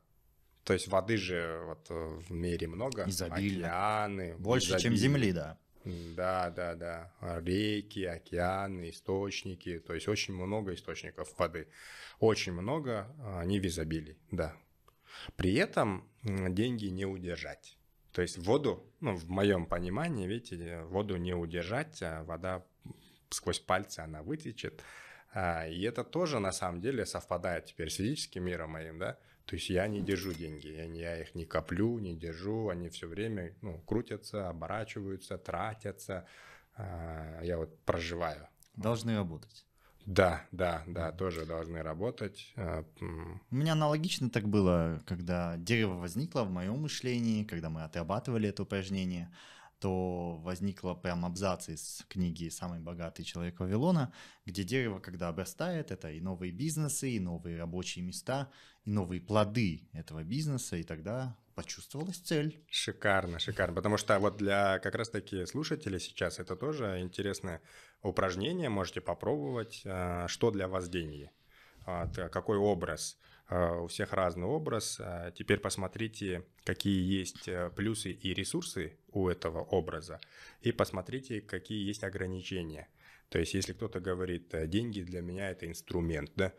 То есть воды же вот в мире много, изобильно. океаны. Больше, изобильно. чем земли, да. Да, да, да. А реки, океаны, источники. То есть очень много источников воды. Очень много, а, они в изобилии, да. При этом деньги не удержать. То есть воду, ну, в моем понимании, видите, воду не удержать, а вода сквозь пальцы она вытечет. И это тоже, на самом деле, совпадает теперь с физическим миром моим, да. То есть я не держу деньги, я, я их не коплю, не держу, они все время ну, крутятся, оборачиваются, тратятся. А, я вот проживаю. Должны работать. Да, да, да, тоже должны работать. А, У меня аналогично так было, когда дерево возникло в моем мышлении, когда мы отрабатывали это упражнение – то возникла прям абзац из книги «Самый богатый человек Вавилона», где дерево, когда обрастает, это и новые бизнесы, и новые рабочие места, и новые плоды этого бизнеса, и тогда почувствовалась цель. Шикарно, шикарно. Потому что вот для как раз-таки слушателей сейчас это тоже интересное упражнение. Можете попробовать, а, что для вас деньги, а, какой образ – Э, у всех разный образ. А теперь посмотрите, какие есть э, плюсы и ресурсы у этого образа, и посмотрите, какие есть ограничения. То есть, если кто-то говорит, э, деньги для меня это инструмент, да,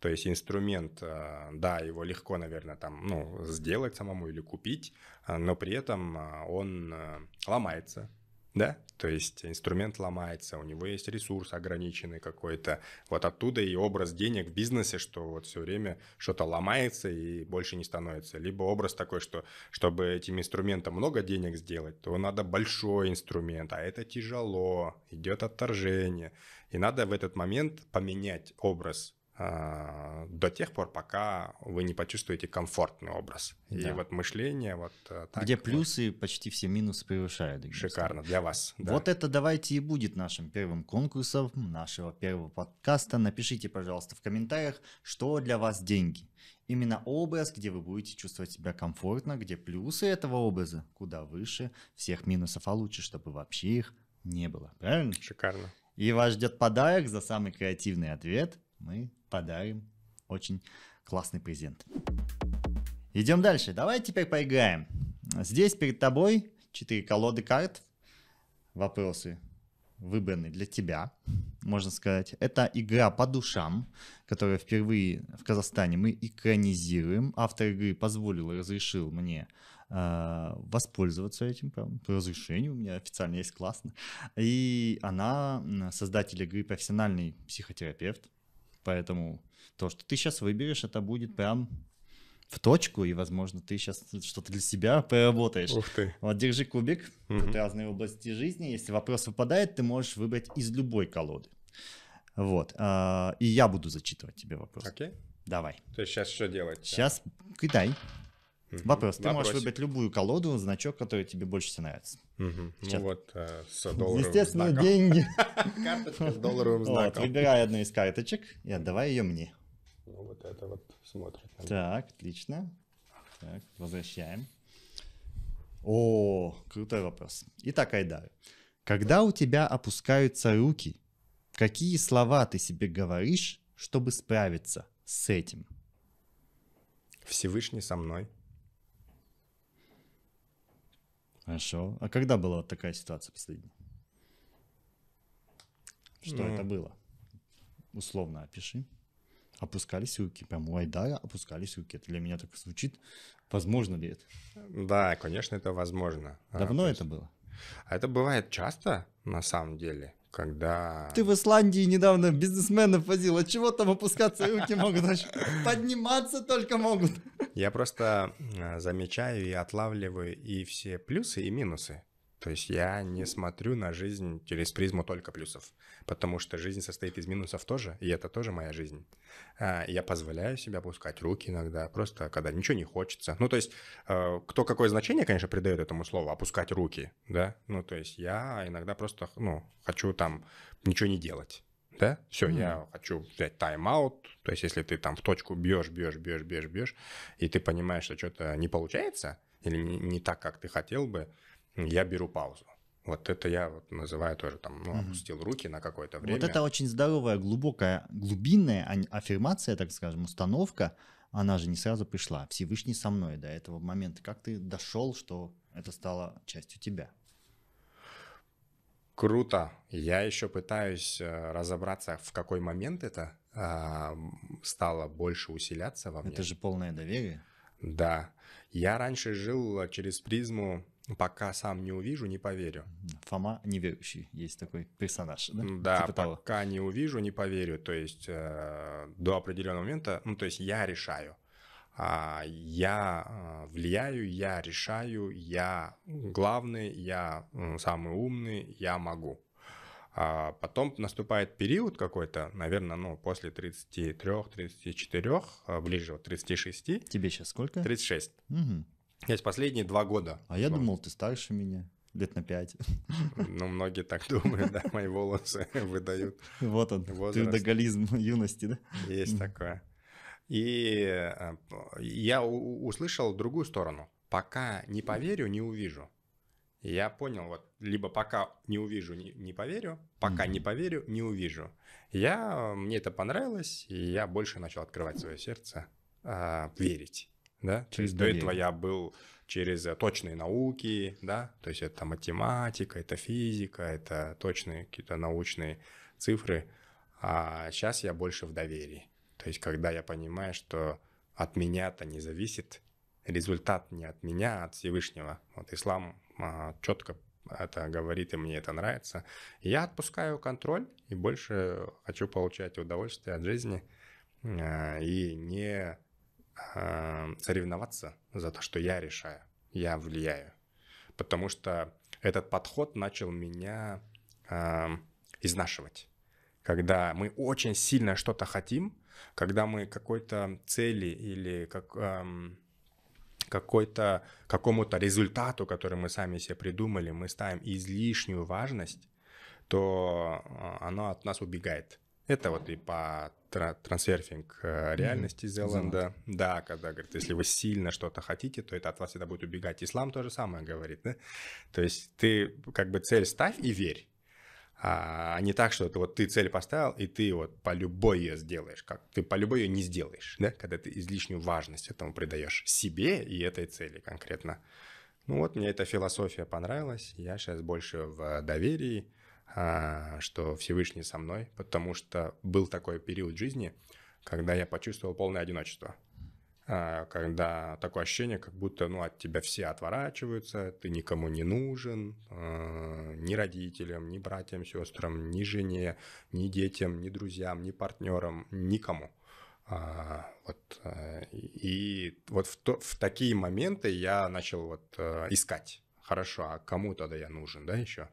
то есть инструмент, а, да, его легко, наверное, там, ну, сделать самому или купить, а, но при этом он ломается, да, то есть инструмент ломается, у него есть ресурс ограниченный какой-то. Вот оттуда и образ денег в бизнесе, что вот все время что-то ломается и больше не становится. Либо образ такой, что чтобы этим инструментом много денег сделать, то надо большой инструмент, а это тяжело, идет отторжение. И надо в этот момент поменять образ а, до тех пор, пока вы не почувствуете комфортный образ. Да. И вот мышление вот э, так. Где плюсы вот. почти все минусы превышают. Шикарно, для вас. Да. Вот это давайте и будет нашим первым конкурсом нашего первого подкаста. Напишите, пожалуйста, в комментариях, что для вас деньги. Именно образ, где вы будете чувствовать себя комфортно, где плюсы этого образа куда выше всех минусов, а лучше, чтобы вообще их не было. Правильно? Шикарно. И вас ждет подарок за самый креативный ответ. Мы подарим очень классный презент. Идем дальше. Давай теперь поиграем. Здесь перед тобой 4 колоды карт. Вопросы выбраны для тебя, можно сказать. Это игра по душам, которая впервые в Казахстане мы экранизируем. Автор игры позволил, разрешил мне э, воспользоваться этим прям, по разрешению. У меня официально есть классно. И она, создатель игры, профессиональный психотерапевт. Поэтому то, что ты сейчас выберешь, это будет прям в точку, и, возможно, ты сейчас что-то для себя проработаешь. Ух ты. Вот, держи кубик, угу. тут разные области жизни. Если вопрос выпадает, ты можешь выбрать из любой колоды. Вот, а, и я буду зачитывать тебе вопрос. Окей. Давай. То есть сейчас что делать? Сейчас кидай. Угу. Вопрос. Ты Вопросик. можешь выбрать любую колоду, значок, который тебе больше всего нравится. Угу. Сейчас. Ну вот, э, с долларовым Естественно, знаком. деньги. Карточка с долларовым знаком. Вот, выбирай одну из карточек и отдавай ее мне. Ну вот это вот смотрит. Так, отлично. Так, возвращаем. О, крутой вопрос. Итак, Айдар, когда у тебя опускаются руки, какие слова ты себе говоришь, чтобы справиться с этим? Всевышний со мной. Хорошо. А когда была вот такая ситуация последняя? Что ну, это было? Условно опиши. Опускались руки, прям у Айдара опускались руки. Это для меня так звучит. Возможно ли это? Да, конечно, это возможно. А, Давно а, это есть... было? А это бывает часто, на самом деле когда... Ты в Исландии недавно бизнесменов возил, а чего там опускаться руки могут? Подниматься только могут. Я просто э, замечаю и отлавливаю и все плюсы, и минусы. То есть я не смотрю на жизнь через призму только плюсов, потому что жизнь состоит из минусов тоже, и это тоже моя жизнь. А, я позволяю себе опускать руки иногда, просто когда ничего не хочется. Ну, то есть э, кто какое значение, конечно, придает этому слову, опускать руки, да? Ну, то есть я иногда просто, ну, хочу там ничего не делать да, все, mm-hmm. я хочу взять тайм-аут, то есть если ты там в точку бьешь, бьешь, бьешь, бьешь, бьешь, и ты понимаешь, что что-то не получается или не, не так, как ты хотел бы, я беру паузу. Вот это я вот называю тоже там, ну, опустил руки на какое-то время. Вот это очень здоровая, глубокая, глубинная аффирмация, так скажем, установка, она же не сразу пришла. Всевышний со мной до этого момента. Как ты дошел, что это стало частью тебя? Круто. Я еще пытаюсь э, разобраться, в какой момент это а, стало больше усиляться во мне. Это же полное доверие. Да. Я раньше жил через призму Пока сам не увижу, не поверю. Фома неверующий, есть такой персонаж, да? Типа да, типа пока не увижу, не поверю. То есть э, до определенного момента, ну то есть я решаю. А, я э, влияю, я решаю, я главный, я самый умный, я могу. А потом наступает период какой-то, наверное, ну, после 33-34, а ближе к 36. Тебе сейчас сколько? 36. Угу. То есть последние два года. А я думал, ты старше меня. Лет на пять. Ну, многие так думают, да, мои волосы выдают. Вот он, трудоголизм юности, да? Есть такое. И а, я услышал другую сторону. Пока не поверю, не увижу. Я понял, вот, либо пока не увижу, не, не поверю, пока не поверю, не увижу. Я, мне это понравилось, и я больше начал открывать свое сердце, э, верить да? Через То есть до этого я был через э, точные науки, да, то есть это математика, это физика, это точные какие-то научные цифры, а сейчас я больше в доверии. То есть когда я понимаю, что от меня-то не зависит, результат не от меня, а от Всевышнего. Вот ислам а, четко это говорит, и мне это нравится. Я отпускаю контроль и больше хочу получать удовольствие от жизни а, и не э, соревноваться за то, что я решаю, я влияю. Потому что этот подход начал меня э, изнашивать. Когда мы очень сильно что-то хотим, когда мы какой-то цели или как, эм, какой-то, какому-то результату, который мы сами себе придумали, мы ставим излишнюю важность, то э, оно от нас убегает. Это вот и по тра- э, реальности mm-hmm. Зеланда. Зеланд. Да, когда, говорит, если вы сильно что-то хотите, то это от вас всегда будет убегать. Ислам то же самое говорит. Да? То есть ты как бы цель ставь и верь. А, а не так, что ты, вот ты цель поставил, и ты вот по любой ее сделаешь, как ты по любой ее не сделаешь, да, когда ты излишнюю важность этому придаешь себе и этой цели конкретно. Ну вот, мне эта философия понравилась, я сейчас больше в доверии, а, что Всевышний со мной, потому что был такой период жизни, когда я почувствовал полное одиночество. А, когда такое ощущение, как будто ну, от тебя все отворачиваются, ты никому не нужен, а, ни родителям, ни братьям, сестрам, ни жене, ни детям, ни друзьям, ни партнерам, никому. Вот. Э, и вот в, то, в такие моменты я начал вот э, искать. Хорошо, а кому тогда я нужен, да, еще?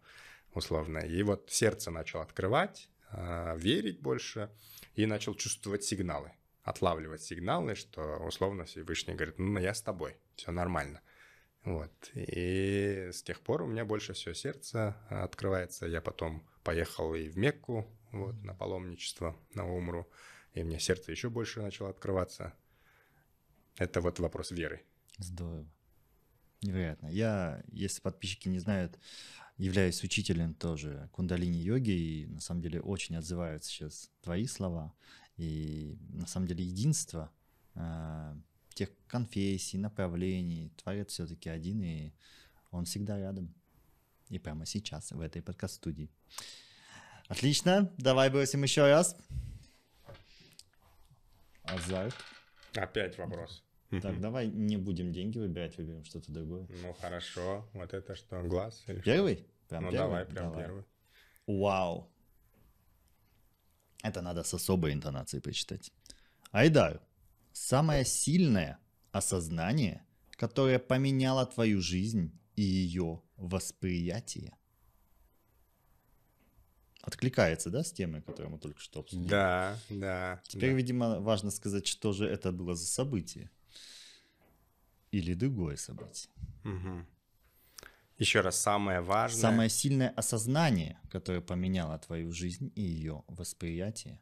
условно. И вот сердце начал открывать, а, верить больше и начал чувствовать сигналы, отлавливать сигналы, что условно Всевышний говорит, ну, ну я с тобой, все нормально. Вот. И с тех пор у меня больше все сердце а, открывается. Я потом поехал и в Мекку, вот, на паломничество, на Умру, и мне сердце еще больше начало открываться. Это вот вопрос веры. Здорово. Невероятно. Я, если подписчики не знают, являюсь учителем тоже кундалини-йоги, и на самом деле очень отзываются сейчас твои слова. И на самом деле единство э, тех конфессий, направлений, Творец все-таки один, и он всегда рядом. И прямо сейчас, в этой подкаст-студии. Отлично, давай бросим еще раз. Азарт. Опять вопрос. Так, давай не будем деньги выбирать, выберем что-то другое. Ну хорошо, вот это что, глаз? Или первый? Что? Прям ну первый? давай, прям давай. первый. Вау. Это надо с особой интонацией прочитать. Айдар, самое сильное осознание, которое поменяло твою жизнь и ее восприятие. Откликается, да, с темой, которую мы только что обсудили? Да, да. Теперь, да. видимо, важно сказать, что же это было за событие или другое событие. Угу. Еще раз, самое важное... Самое сильное осознание, которое поменяло твою жизнь и ее восприятие.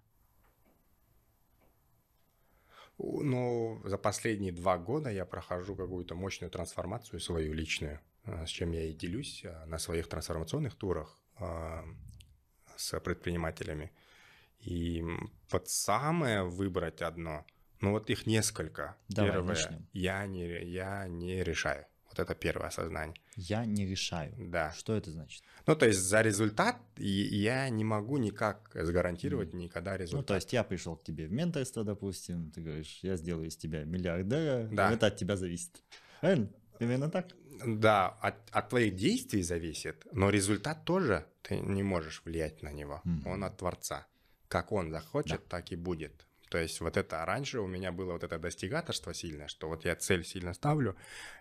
Ну, за последние два года я прохожу какую-то мощную трансформацию свою личную, э, с чем я и делюсь э, на своих трансформационных турах э, с предпринимателями. И под самое выбрать одно – ну вот их несколько. Давай, Первое, начнем. я не, я не решаю. Вот это первое осознание. Я не решаю. Да. Что это значит? Ну, то есть за результат я не могу никак сгарантировать mm. никогда результат. Ну, то есть я пришел к тебе в менторство, допустим, ты говоришь, я сделаю из тебя миллиардера, да. это от тебя зависит. Правильно? Примерно так? Да, от, от твоих действий зависит, но результат тоже ты не можешь влиять на него. Mm. Он от Творца. Как он захочет, да. так и будет. То есть вот это раньше у меня было вот это достигаторство сильное, что вот я цель сильно ставлю,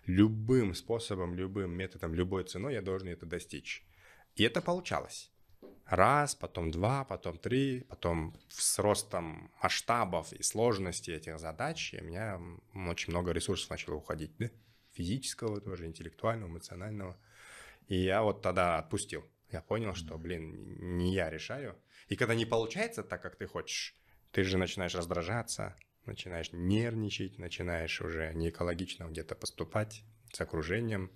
любым способом, любым методом, любой ценой я должен это достичь. И это получалось. Раз, потом два, потом три, потом с ростом масштабов и сложности этих задач у меня очень много ресурсов начало уходить. Да? Физического тоже, интеллектуального, эмоционального. И я вот тогда отпустил. Я понял, что, блин, не я решаю. И когда не получается так, как ты хочешь, ты же начинаешь раздражаться, начинаешь нервничать, начинаешь уже неэкологично где-то поступать с окружением,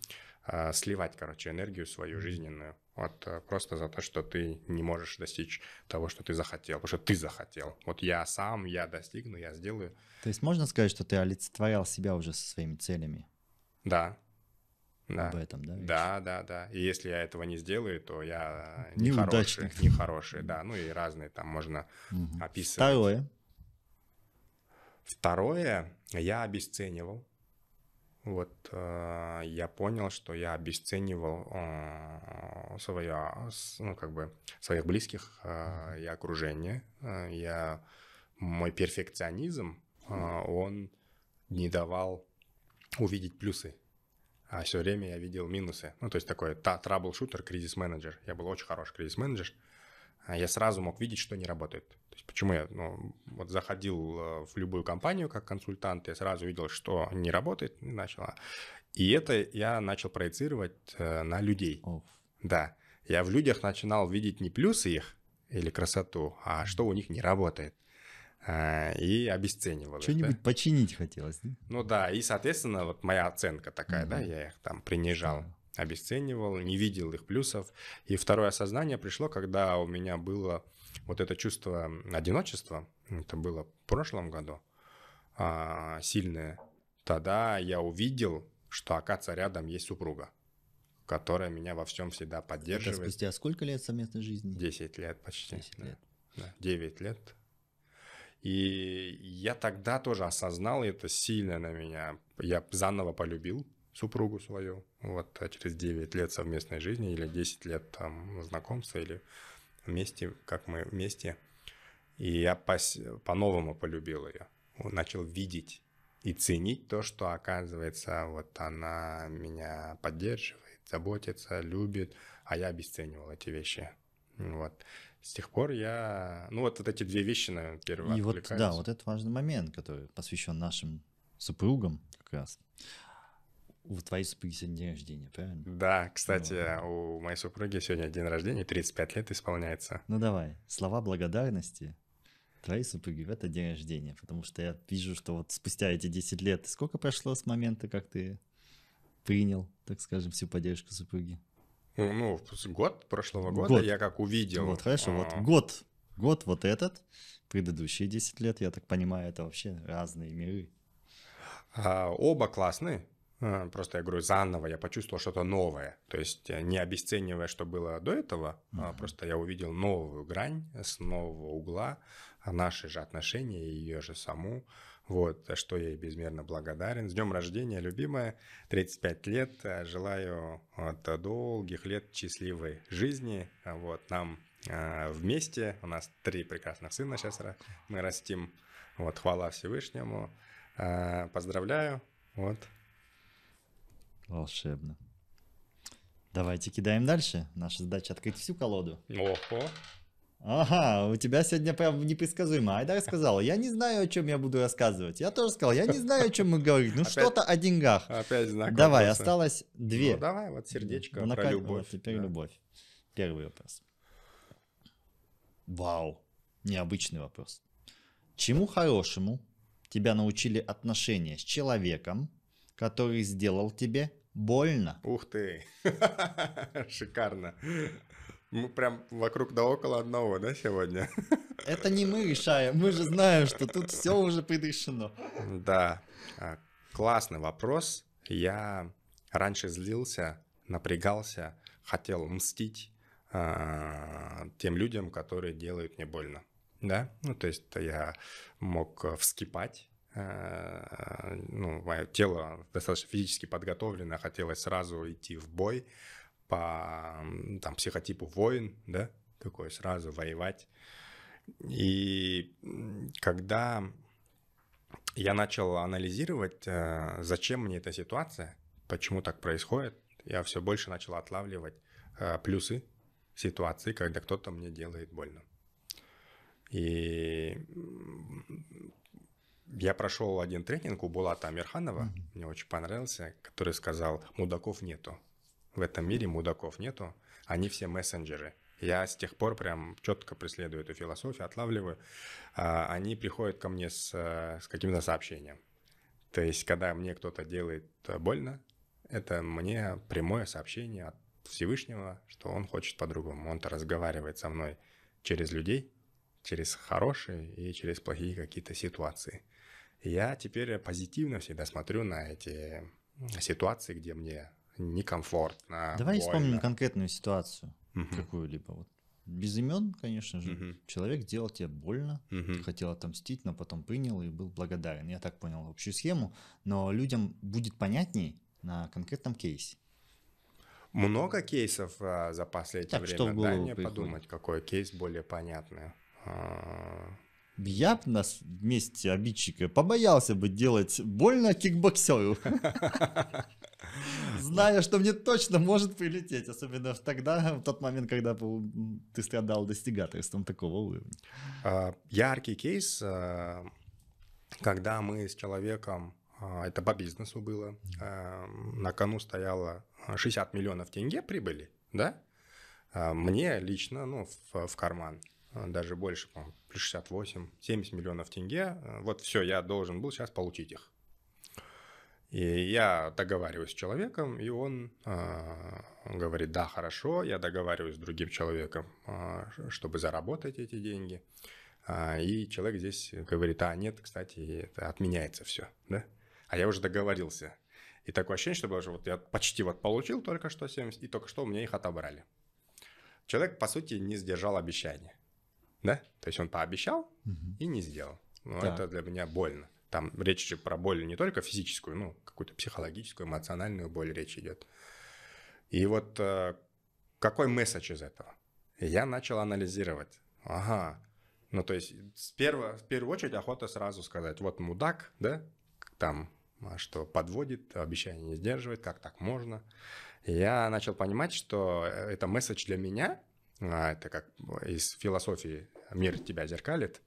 а, сливать, короче, энергию свою жизненную. Вот э, просто за то, что ты не можешь достичь того, что ты захотел, потому что ты захотел. Вот я сам, я достигну, я сделаю. То есть можно сказать, что ты олицетворял себя уже со своими целями? Да, да. об этом, да? Ведь? Да, да, да. И если я этого не сделаю, то я э, нехороший, нехороший, да. Ну и разные там можно угу. описывать. Второе. Второе, я обесценивал. Вот э, я понял, что я обесценивал э, свое, ну, как бы, своих близких э, и окружение. Э, я, мой перфекционизм, э, он не давал увидеть плюсы а все время я видел минусы. Ну, то есть такой та, трабл-шутер, кризис-менеджер. Я был очень хороший кризис-менеджер. А я сразу мог видеть, что не работает. То есть почему я ну, вот заходил э, в любую компанию как консультант, я сразу видел, что не работает, и начала. И это я начал проецировать э, на людей. Оф. Да. Я в людях начинал видеть не плюсы их или красоту, а что у них не работает. А, и обесценивал. Что-нибудь да? починить хотелось. Да? Ну да, и, соответственно, вот моя оценка такая, угу. да, я их там принижал, обесценивал, не видел их плюсов. И второе осознание пришло, когда у меня было вот это чувство одиночества, это было в прошлом году, а, сильное. Тогда я увидел, что, оказывается, рядом есть супруга которая меня во всем всегда поддерживает. Это спустя сколько лет совместной жизни? Десять лет почти. 10 да. лет. Да. лет и я тогда тоже осознал, и это сильно на меня. Я заново полюбил супругу свою, вот а через 9 лет совместной жизни или 10 лет там знакомства или вместе, как мы вместе. И я по-новому по полюбил ее, начал видеть и ценить то, что оказывается, вот она меня поддерживает, заботится, любит, а я обесценивал эти вещи. Вот. С тех пор я... Ну, вот, вот эти две вещи, наверное, первые И вот, да, вот этот важный момент, который посвящен нашим супругам как раз. У твоей супруги сегодня день рождения, правильно? Да, кстати, ну, у моей супруги сегодня день рождения, 35 лет исполняется. Ну давай, слова благодарности твоей супруги в этот день рождения, потому что я вижу, что вот спустя эти 10 лет, сколько прошло с момента, как ты принял, так скажем, всю поддержку супруги? Ну, ну год прошлого года год. я как увидел. Вот, хорошо, а вот год. Год вот этот, предыдущие 10 лет, я так понимаю, это вообще разные миры. А, оба классные. А, просто я говорю, заново я почувствовал что-то новое. То есть э, не обесценивая, что было до этого, uh-huh. просто я увидел новую грань с нового угла наши же отношения, ее же саму. Вот, за что я ей безмерно благодарен. С днем рождения, любимая, 35 лет. Э, желаю вот, э, долгих лет счастливой жизни. Э, вот, нам а, вместе, у нас три прекрасных сына сейчас мы растим. Вот, хвала Всевышнему. А, поздравляю. Вот. Волшебно. Давайте кидаем дальше. Наша задача открыть всю колоду. Ого. Ага, у тебя сегодня прям непредсказуемо. Айдар сказал, я не знаю, о чем я буду рассказывать. Я тоже сказал, я не знаю, о чем мы говорим. Ну что-то о деньгах. Опять знак Давай, вопроса. осталось две. Ну, давай, вот сердечко Нак... Ну, про любовь. Вот, теперь да. любовь. Первый вопрос. Вау, необычный вопрос. Чему хорошему тебя научили отношения с человеком, который сделал тебе больно? Ух ты, шикарно. Мы прям вокруг да около одного, да, сегодня? Это не мы решаем, мы же знаем, что тут все уже предрешено. Да, а, классный вопрос. Я раньше злился, напрягался, хотел мстить а, тем людям, которые делают мне больно. Да, ну то есть я мог э, вскипать, э, ну, мое тело достаточно физически подготовлено, хотелось сразу идти в бой, по там, психотипу воин, да, такой сразу воевать. И когда я начал анализировать, э, зачем мне эта ситуация, почему так происходит, я все больше начал отлавливать э, плюсы ситуации, когда кто-то мне делает больно. И я прошел один тренинг у Булата Амирханова, mm-hmm. мне очень понравился, который сказал, мудаков нету, в этом мире мудаков нету, они все мессенджеры. Я с тех пор прям четко преследую эту философию, отлавливаю. А, они приходят ко мне с, э, с каким-то сообщением. То есть, когда мне кто-то делает больно, это мне прямое сообщение от Всевышнего, что он хочет по-другому. Он-то разговаривает со мной через людей, через хорошие и через плохие какие-то ситуации. Я теперь позитивно всегда смотрю на эти ситуации, где мне некомфортно. Давай больно. вспомним конкретную ситуацию угу. какую-либо. Вот. Без имен, конечно же. Угу. Человек делал тебе больно, угу. хотел отомстить, но потом принял и был благодарен. Я так понял общую схему, но людям будет понятней на конкретном кейсе. Много кейсов а, за последнее так, время. Что в голову мне приходит. подумать, какой кейс более понятный. А, я бы на месте обидчика побоялся бы делать больно кикбоксеру. Зная, что мне точно может прилететь, особенно тогда, в тот момент, когда ты страдал достигательством такого уровня. А, яркий кейс, а, когда мы с человеком, а, это по бизнесу было, на кону стояло 60 миллионов тенге прибыли, да? Мне лично, ну, в, в карман. Э, даже больше, по плюс 68, 70 миллионов тенге. Э, вот все, я должен был сейчас получить их. И я договариваюсь с человеком, и он э, говорит, да, хорошо, я договариваюсь с другим человеком, э, чтобы заработать эти деньги. и человек здесь говорит, а нет, кстати, это отменяется все, да? А я уже договорился. И такое ощущение, что вот я почти вот получил только что 70, и только что у меня их отобрали. Человек, по сути, не сдержал обещания да? То есть он пообещал и не сделал. Но так. это для меня больно. Там речь же про боль не только физическую, ну, какую-то психологическую, эмоциональную боль речь идет. И вот э, какой месседж из этого? Я начал анализировать. Ага, ну, то есть, сперва, в первую очередь, охота сразу сказать, вот мудак, да, там, а что подводит, обещание не сдерживает, как так можно. я начал понимать, что э, это месседж для меня, а, это как из философии «мир тебя зеркалит»,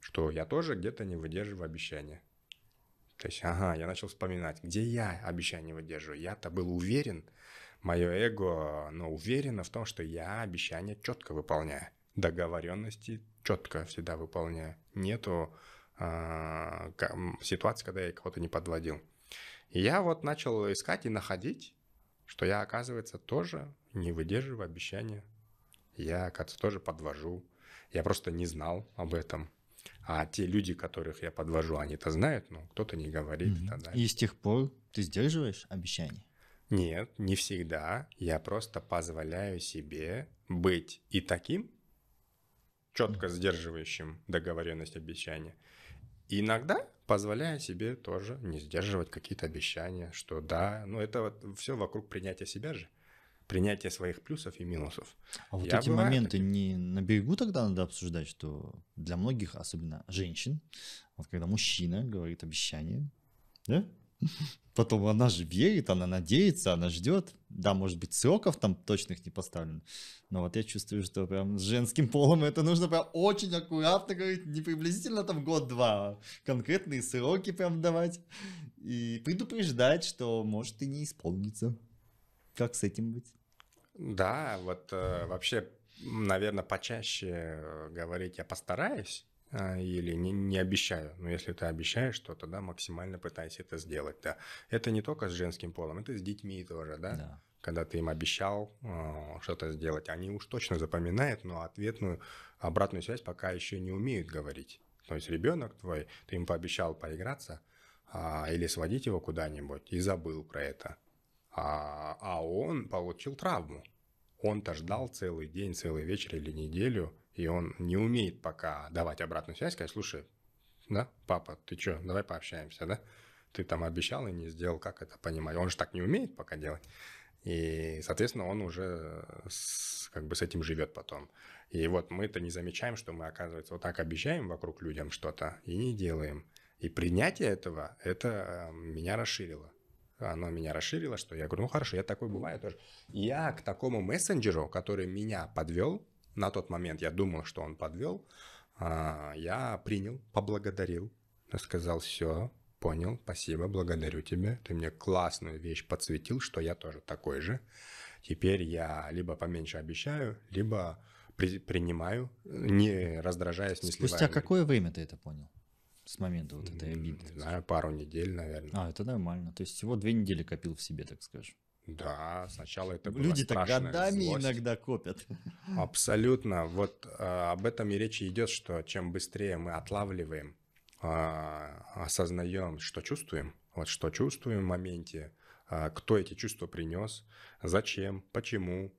что я тоже где-то не выдерживаю обещания. То есть, ага, я начал вспоминать, где я обещание выдерживаю. Я-то был уверен, мое эго, но уверено в том, что я обещание четко выполняю. Договоренности четко всегда выполняю. Нету э, ситуации, когда я кого-то не подводил. И я вот начал искать и находить, что я, оказывается, тоже не выдерживаю обещания я, кажется, тоже подвожу. Я просто не знал об этом. А те люди, которых я подвожу, они это знают, но кто-то не говорит. Угу. И, так далее. и с тех пор ты сдерживаешь обещания? Нет, не всегда. Я просто позволяю себе быть и таким, четко угу. сдерживающим договоренность обещания. И иногда позволяю себе тоже не сдерживать какие-то обещания, что да, ну это вот все вокруг принятия себя же принятие своих плюсов и минусов. А вот Я эти бываю... моменты не на берегу тогда надо обсуждать, что для многих, особенно женщин, вот когда мужчина говорит обещание, да? Потом она же верит, она надеется, она ждет. Да, может быть, сроков там точных не поставлено. Но вот я чувствую, что прям с женским полом это нужно прям очень аккуратно говорить, не приблизительно там год-два, а конкретные сроки прям давать и предупреждать, что может и не исполнится. Как с этим быть? Да, вот э, вообще, наверное, почаще э, говорить «я постараюсь», а, или не, не обещаю, но если ты обещаешь что-то, да, максимально пытайся это сделать, да. Это не только с женским полом, это с детьми тоже, да. да. Когда ты им обещал э, что-то сделать, они уж точно запоминают, но ответную обратную связь пока еще не умеют говорить. То есть ребенок твой, ты им пообещал поиграться а, или сводить его куда-нибудь и забыл про это а, а он получил травму. Он-то ждал целый день, целый вечер или неделю, и он не умеет пока давать обратную связь, сказать, слушай, да, папа, ты что, давай пообщаемся, да? Ты там обещал и не сделал, как это понимать? Он же так не умеет пока делать. И, соответственно, он уже с, как бы с этим живет потом. И вот мы-то не замечаем, что мы, оказывается, вот так обещаем вокруг людям что-то и не делаем. И принятие этого, это э, меня расширило оно меня расширило, что я говорю, ну хорошо, я такой бываю тоже. Я к такому мессенджеру, который меня подвел, на тот момент я думал, что он подвел, а, я принял, поблагодарил, сказал все, понял, спасибо, благодарю тебя, ты мне классную вещь подсветил, что я тоже такой же. Теперь я либо поменьше обещаю, либо при, принимаю, не раздражаясь, не Спустя сливая. Спустя какое время ты это понял? с момента вот этой обиды? Не знаю, пару недель, наверное. А, это нормально. То есть всего две недели копил в себе, так скажем. Да, сначала это было Люди так годами злость. иногда копят. Абсолютно. Вот э, об этом и речь идет, что чем быстрее мы отлавливаем, э, а, осознаем, что чувствуем, вот что чувствуем в моменте, э, кто эти чувства принес, зачем, почему,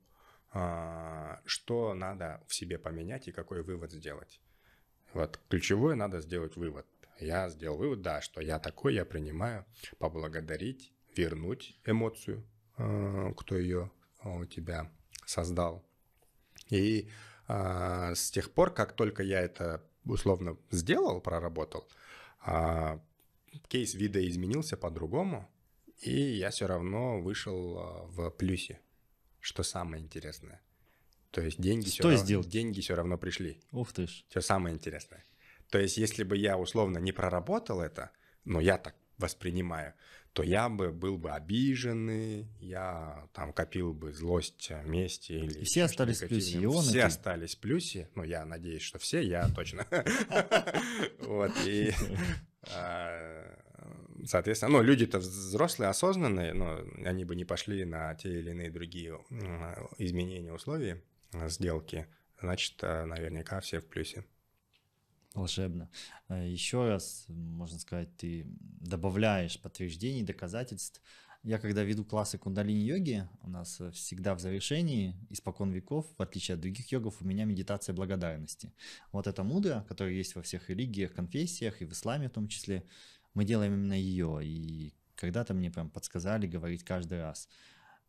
э, что надо в себе поменять и какой вывод сделать. Вот ключевое надо сделать вывод я сделал вывод, да, что я такой, я принимаю, поблагодарить, вернуть эмоцию, э, кто ее э, у тебя создал. И э, с тех пор, как только я это условно сделал, проработал, кейс вида изменился по-другому, и я все равно вышел в плюсе, что самое интересное. То есть деньги, что все, сделал? деньги все равно пришли. Ух ты ж. Все самое интересное. То есть, если бы я условно не проработал это, но я так воспринимаю, то я бы был бы обиженный, я там копил бы злость, э, месть или... И все остались в плюсе, и он Все и остались в плюсе, ну, я надеюсь, что все, я точно. Вот, и... А, соответственно, ну, люди-то взрослые, осознанные, но они бы не пошли на те или иные другие изменения условий э, сделки, значит, э, наверняка все в плюсе волшебно. Э, Еще раз, можно сказать, ты добавляешь подтверждений, доказательств. Я когда веду классы кундалини-йоги, у нас всегда в завершении, испокон веков, в отличие от других йогов, у меня медитация благодарности. Вот эта мудра, которая есть во всех религиях, конфессиях и в исламе в том числе, мы делаем именно ее. И когда-то мне прям подсказали говорить каждый раз –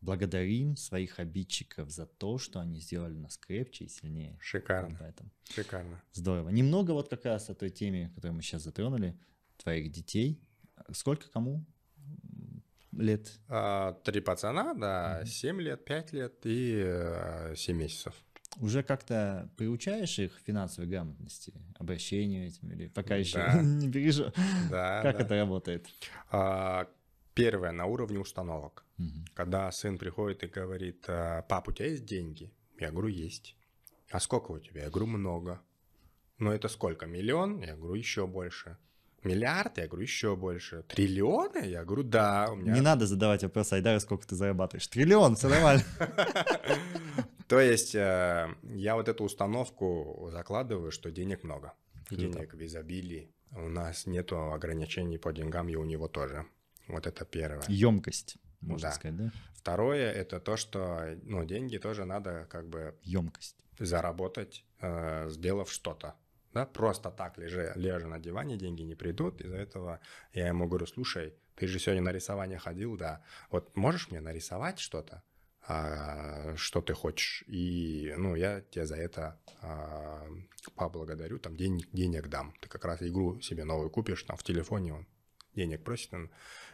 благодарим своих обидчиков за то, что они сделали нас крепче и сильнее. Шикарно. Поэтому. Шикарно. Здорово. Немного вот как раз о той теме, которую мы сейчас затронули, твоих детей. Сколько кому лет? А, три пацана, да, угу. лет, пять лет и э, семь месяцев. Уже как-то приучаешь их финансовой грамотности, обращению этим, или пока еще да. не бережешь? Да. Как да. это работает? А, первое, на уровне установок. Угу. Когда сын приходит и говорит, «А, пап, у тебя есть деньги? Я говорю, есть. А сколько у тебя? Я говорю, много. Но «Ну, это сколько? Миллион? Я говорю, еще больше. Миллиард? Я говорю, еще больше. Триллионы? Я говорю, да. У меня... Не надо задавать вопрос, Айдара, сколько ты зарабатываешь. Триллион, все нормально. То есть э, я вот эту установку закладываю, что денег много. Денег в изобилии. У нас нет ограничений по деньгам, и у него тоже. Вот это первое. Емкость можно да. сказать, да? Второе — это то, что ну, деньги тоже надо как бы... Емкость. Заработать, э, сделав что-то. Да, просто так лежа, лежа на диване, деньги не придут. Из-за этого я ему говорю, слушай, ты же сегодня на рисование ходил, да. Вот можешь мне нарисовать что-то? А, что ты хочешь. И, ну, я тебе за это а, поблагодарю, там, день, денег дам. Ты как раз игру себе новую купишь, там, в телефоне он денег просит он.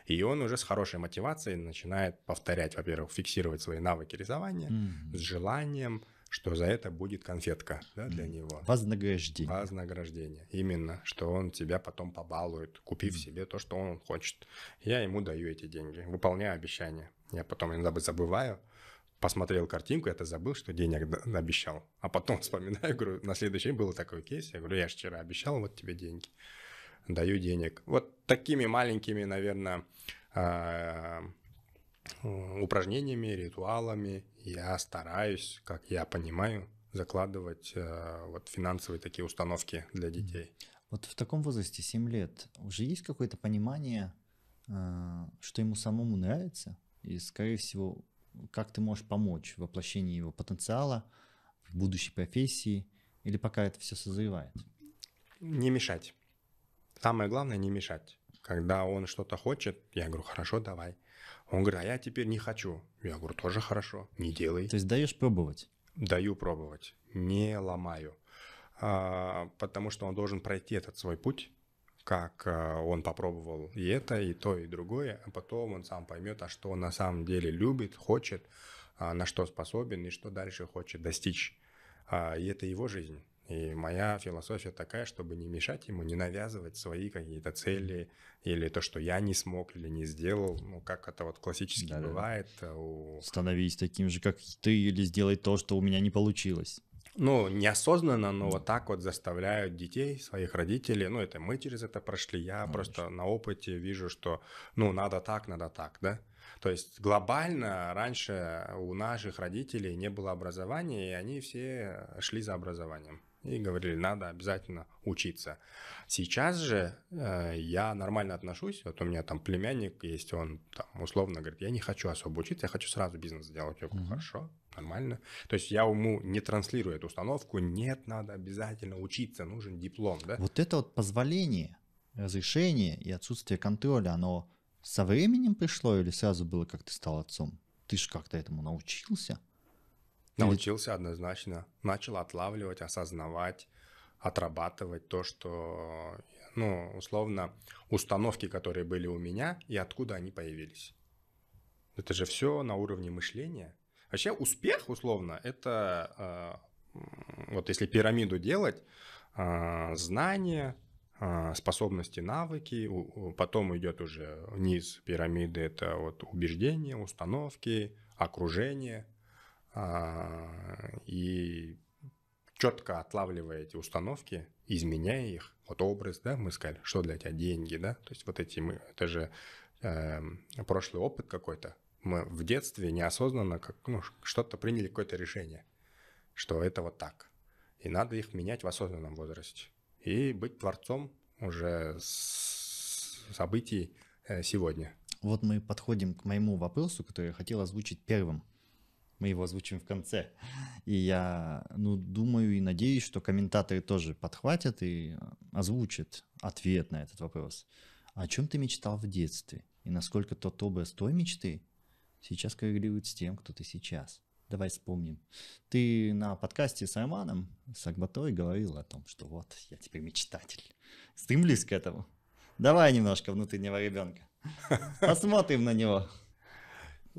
И он уже с хорошей мотивацией начинает повторять, во-первых, фиксировать свои навыки рисования mm-hmm. с желанием, что за это будет конфетка да, для mm-hmm. него. Вознаграждение. Вознаграждение. Именно, что он тебя потом побалует, купив mm-hmm. себе то, что он хочет. Я ему даю эти деньги, выполняю обещания. Я потом иногда забываю, посмотрел картинку, это забыл, что денег обещал. А потом вспоминаю, говорю, на следующий день был такой кейс, я говорю, я же вчера обещал, вот тебе деньги даю денег. Вот такими маленькими, наверное, а, упражнениями, ритуалами я стараюсь, как я понимаю, закладывать а, вот финансовые такие установки для детей. Вот в таком возрасте, 7 лет, уже есть какое-то понимание, а, что ему самому нравится, и, скорее всего, как ты можешь помочь в воплощении его потенциала в будущей профессии, или пока это все созревает? Не мешать. Самое главное не мешать. Когда он что-то хочет, я говорю, хорошо, давай. Он говорит, а я теперь не хочу. Я говорю, тоже хорошо, не делай. То есть даешь пробовать? Даю пробовать, не ломаю. А, потому что он должен пройти этот свой путь, как а, он попробовал и это, и то, и другое. А потом он сам поймет, а что он на самом деле любит, хочет, а, на что способен и что дальше хочет достичь. А, и это его жизнь. И моя философия такая, чтобы не мешать ему, не навязывать свои какие-то цели или то, что я не смог или не сделал, ну, как это вот классически да, бывает. Да. Э, у... Становись таким же, как ты, или сделай то, что у меня не получилось. Ну, неосознанно, но вот так вот заставляют детей, своих родителей. Ну, это мы через это прошли. Я Конечно. просто на опыте вижу, что, ну, надо так, надо так, да? То есть глобально раньше у наших родителей не было образования, и они все шли за образованием и говорили, надо обязательно учиться. Сейчас же э, я нормально отношусь, вот у меня там племянник есть, он там условно говорит, я не хочу особо учиться, я хочу сразу бизнес сделать. Я говорю, mm хорошо, нормально. То есть я ему не транслирую эту установку, нет, надо обязательно учиться, нужен диплом. Да? Вот это вот позволение, разрешение и отсутствие контроля, оно со временем пришло или сразу было, как ты стал отцом? Ты же как-то этому научился? Научился однозначно. Начал отлавливать, осознавать, отрабатывать то, что, ну, условно, установки, которые были у меня, и откуда они появились. Это же все на уровне мышления. Вообще успех, условно, это, э, вот если пирамиду делать, э, знания, э, способности, навыки, потом идет уже вниз пирамиды, это вот убеждения, установки, окружение – а, и четко отлавливая эти установки, изменяя их, вот образ, да, мы сказали, что для тебя деньги, да, то есть вот эти мы, это же э, прошлый опыт какой-то. Мы в детстве неосознанно как, ну, что-то приняли какое-то решение, что это вот так. И надо их менять в осознанном возрасте. И быть творцом уже событий э, сегодня. Вот мы подходим к моему вопросу, который я хотел озвучить первым мы его озвучим в конце. И я ну, думаю и надеюсь, что комментаторы тоже подхватят и э, озвучат ответ на этот вопрос. А о чем ты мечтал в детстве? И насколько тот образ той мечты сейчас коррелирует с тем, кто ты сейчас? Давай вспомним. Ты на подкасте с Айманом с Акбатой говорил о том, что вот, я теперь мечтатель. Стремлюсь к этому. Давай немножко внутреннего ребенка. Посмотрим на него.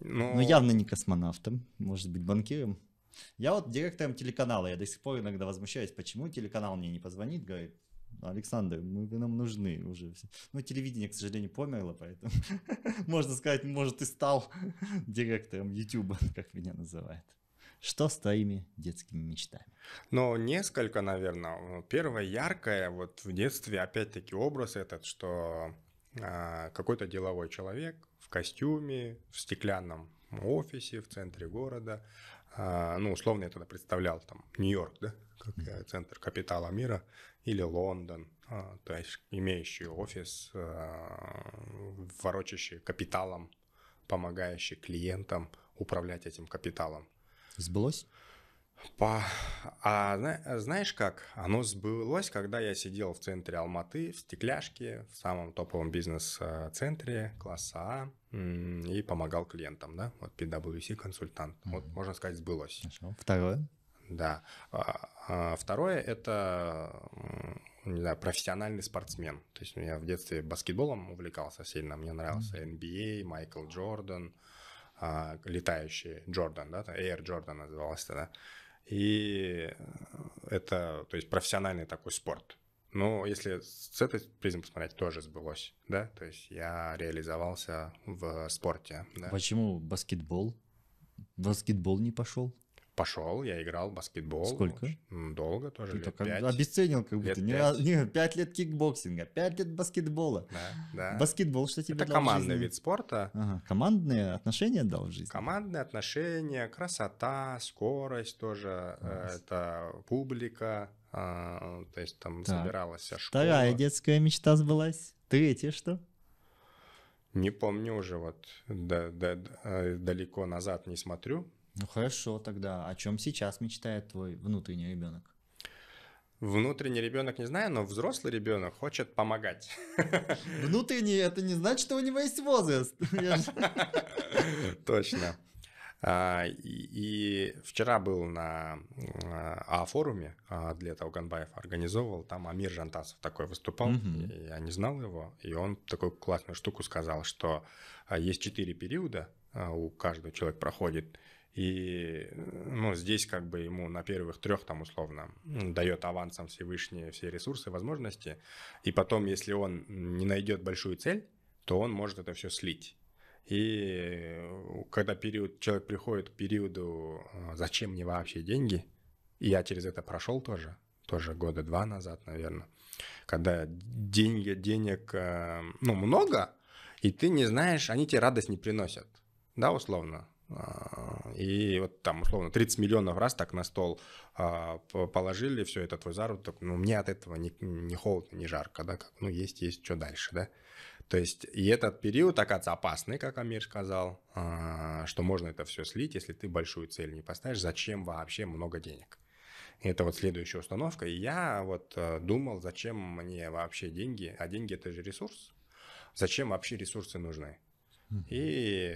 Но... Ну, Но ну, явно не космонавтом, может быть, банкиром. Я вот директором телеканала, я до сих пор иногда возмущаюсь, почему телеканал мне не позвонит, говорит, Александр, мы, нам нужны уже. Ну, телевидение, к сожалению, померло, поэтому, можно сказать, может, и стал директором YouTube, как меня называют. Что с твоими детскими мечтами? Ну, несколько, наверное. Первое яркое, вот в детстве, опять-таки, образ этот, что а, какой-то деловой человек, костюме, в стеклянном офисе в центре города. А, ну, условно я тогда представлял там Нью-Йорк, да, как центр капитала мира, или Лондон, а, то есть имеющий офис, а, ворочащий капиталом, помогающий клиентам управлять этим капиталом. Сбылось? По... А знаешь как? Оно сбылось, когда я сидел в центре Алматы, в стекляшке, в самом топовом бизнес-центре класса А и помогал клиентам, да, вот PwC консультант, mm-hmm. вот можно сказать сбылось. Хорошо. Второе? Да. А, а второе это не знаю, профессиональный спортсмен. То есть я в детстве баскетболом увлекался сильно, мне нравился NBA, Майкл Джордан, а, летающий Джордан, да, Air Jordan назывался тогда. И это, то есть профессиональный такой спорт. Ну, если с этой призмы посмотреть, тоже сбылось, да? То есть я реализовался в спорте. Да? Почему баскетбол? Баскетбол не пошел? Пошел, я играл в баскетбол. Сколько? Долго тоже, Ты лет так пять. обесценил как будто. Лет не, 5. не, пять лет кикбоксинга, пять лет баскетбола. Да, да. Баскетбол что тебе Это дал командный вид спорта. Ага, командные отношения дал в жизни? Командные отношения, красота, скорость тоже. Э, Класс. Это публика, а, то есть там так. собиралась вся школа. Вторая детская мечта сбылась. Третья что? Не помню уже, вот да, да, э, далеко назад не смотрю. Ну хорошо тогда. О чем сейчас мечтает твой внутренний ребенок? Внутренний ребенок не знаю, но взрослый ребенок хочет помогать. Внутренний это не значит, что у него есть возраст. Точно. А, и вчера был на А-форуме а, для Толганбаев, организовывал, там Амир Жантасов такой выступал, mm я не знал его, и он такую классную штуку сказал, что а, есть четыре периода, у каждого человека проходит, и ну, здесь как бы ему на первых трех там условно дает авансом Всевышние все ресурсы, возможности, и потом, если он не найдет большую цель, то он может это все слить. И э, когда период, человек приходит к периоду а, «зачем мне вообще деньги?» И я через это прошел тоже, тоже года два назад, наверное, когда деньги, денег, э, ну, много, и ты не знаешь, они тебе радость не приносят, да, условно. А, и вот там, условно, 30 миллионов раз так на стол а, положили, все, это твой заработок, ну, мне от этого не, не холодно, не жарко, да, как, ну, есть, есть, что дальше, да. То есть и этот период оказывается опасный, как Амир сказал, а, что можно это все слить, если ты большую цель не поставишь. Зачем вообще много денег? Это вот следующая установка. И я вот э, думал, зачем мне вообще деньги, а деньги это же ресурс. Зачем вообще ресурсы нужны? И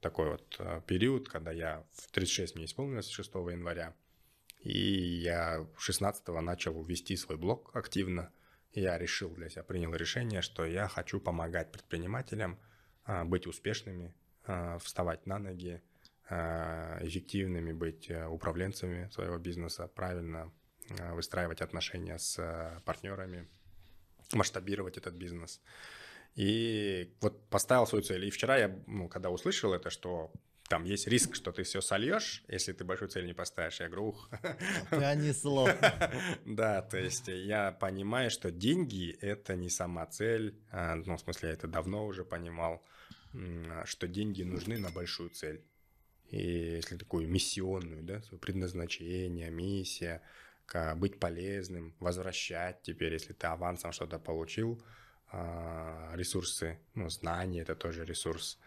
такой вот э, период, когда я в 36 мне исполнилось 6 января, и я 16 начал вести свой блог активно я решил для себя, принял решение, что я хочу помогать предпринимателям а, быть успешными, а, вставать на ноги, а, эффективными быть э, управленцами своего бизнеса, правильно выстраивать отношения с э, партнерами, масштабировать этот бизнес. И вот поставил свою цель. И вчера я, ну, когда услышал это, что там есть риск, что ты все сольешь, если ты большую цель не поставишь. Я говорю, ух. Пронесло. А да, то есть я понимаю, что деньги — это не сама цель. А, ну, в смысле, я это давно уже понимал, а, что деньги нужны на большую цель. И если такую миссионную, да, предназначение, миссия, быть полезным, возвращать теперь, если ты авансом что-то получил, ресурсы, ну, знания — это тоже ресурс.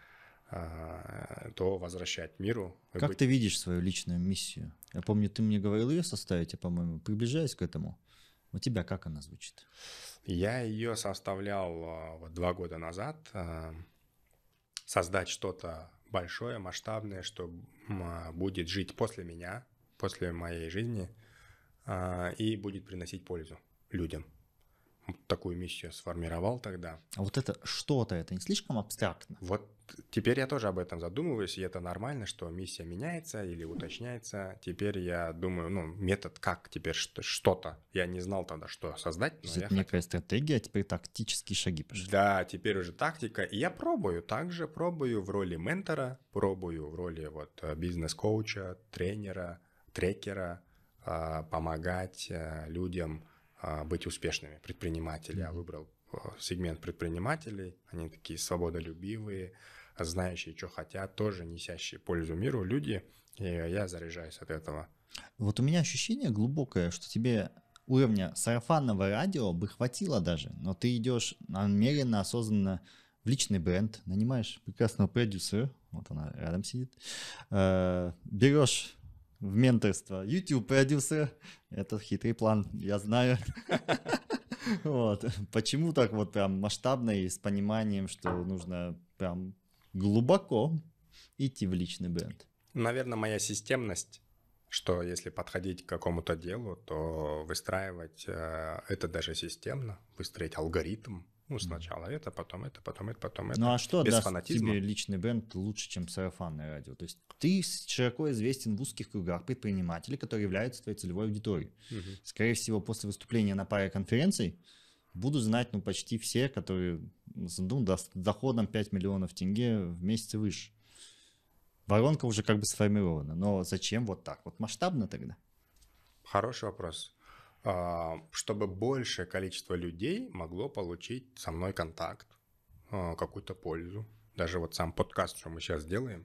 А, то возвращать миру. Как быть... ты видишь свою личную миссию? Я помню, ты мне говорил ее составить, я, по-моему, приближаюсь к этому. У тебя как она звучит? Я ее составлял а, вот два года назад. А, создать что-то большое, масштабное, что будет жить после меня, после моей жизни и будет приносить пользу людям. Вот такую миссию сформировал тогда. А вот это что-то, это не слишком абстрактно? Вот теперь я тоже об этом задумываюсь, и это нормально, что миссия меняется или уточняется. Теперь я думаю, ну, метод как теперь что-то. Я не знал тогда, что создать. Но это некая хотел. стратегия, а теперь тактические шаги пошли. Да, теперь уже тактика. И я пробую также, пробую в роли ментора, пробую в роли вот э, бизнес-коуча, тренера, трекера, а, помогать э, людям – а, быть успешными предприниматели. Я выбрал э, сегмент предпринимателей, они такие свободолюбивые, знающие, что хотят, тоже несящие пользу миру люди, и я заряжаюсь от этого. Вот у меня ощущение глубокое, что тебе уровня сарафанного радио бы хватило даже, но ты идешь намеренно, осознанно в личный бренд, нанимаешь прекрасного продюсера, вот она рядом сидит, э, берешь в менторство. YouTube продюсер – это хитрый план, я знаю. Вот. Почему так вот прям масштабно и с пониманием, что нужно прям глубоко идти в личный бренд? Наверное, моя системность, что если подходить к какому-то делу, то выстраивать э, это даже системно, выстроить алгоритм, ну, сначала это, потом это, потом это, потом ну, это. Ну, а что Без даст фанатизма. тебе личный бренд лучше, чем сарафанное радио? То есть ты широко известен в узких кругах предпринимателей, которые являются твоей целевой аудиторией. Угу. Скорее всего, после выступления на паре конференций будут знать, ну, почти все, которые, ну, с доходом 5 миллионов тенге в месяц и выше. Воронка уже как бы сформирована. Но зачем вот так? Вот масштабно тогда? Хороший вопрос. А, чтобы большее количество людей могло получить со мной контакт, а, какую-то пользу. Даже вот сам подкаст, что мы сейчас делаем,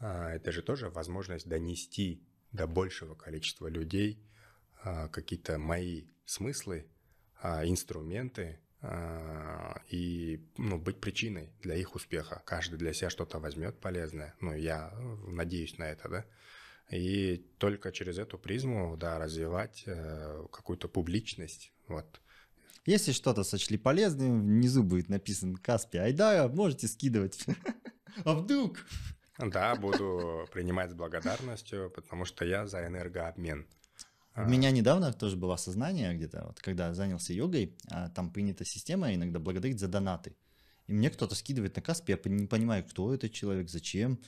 а, это же тоже возможность донести до большего количества людей какие-то мои смыслы, инструменты и ну, быть причиной для их успеха. Каждый для себя что-то возьмет полезное. Ну, я э, надеюсь на это, да и только через эту призму, да, развивать э, какую-то публичность, вот. Если что-то сочли полезным, внизу будет написан Каспи Айдара, можете скидывать. А вдруг? Да, буду принимать с благодарностью, потому что я за энергообмен. У а. меня недавно тоже было осознание где-то, вот когда занялся йогой, а, там принята система иногда благодарить за донаты. И мне кто-то скидывает на Каспи, я не понимаю, кто этот человек, зачем.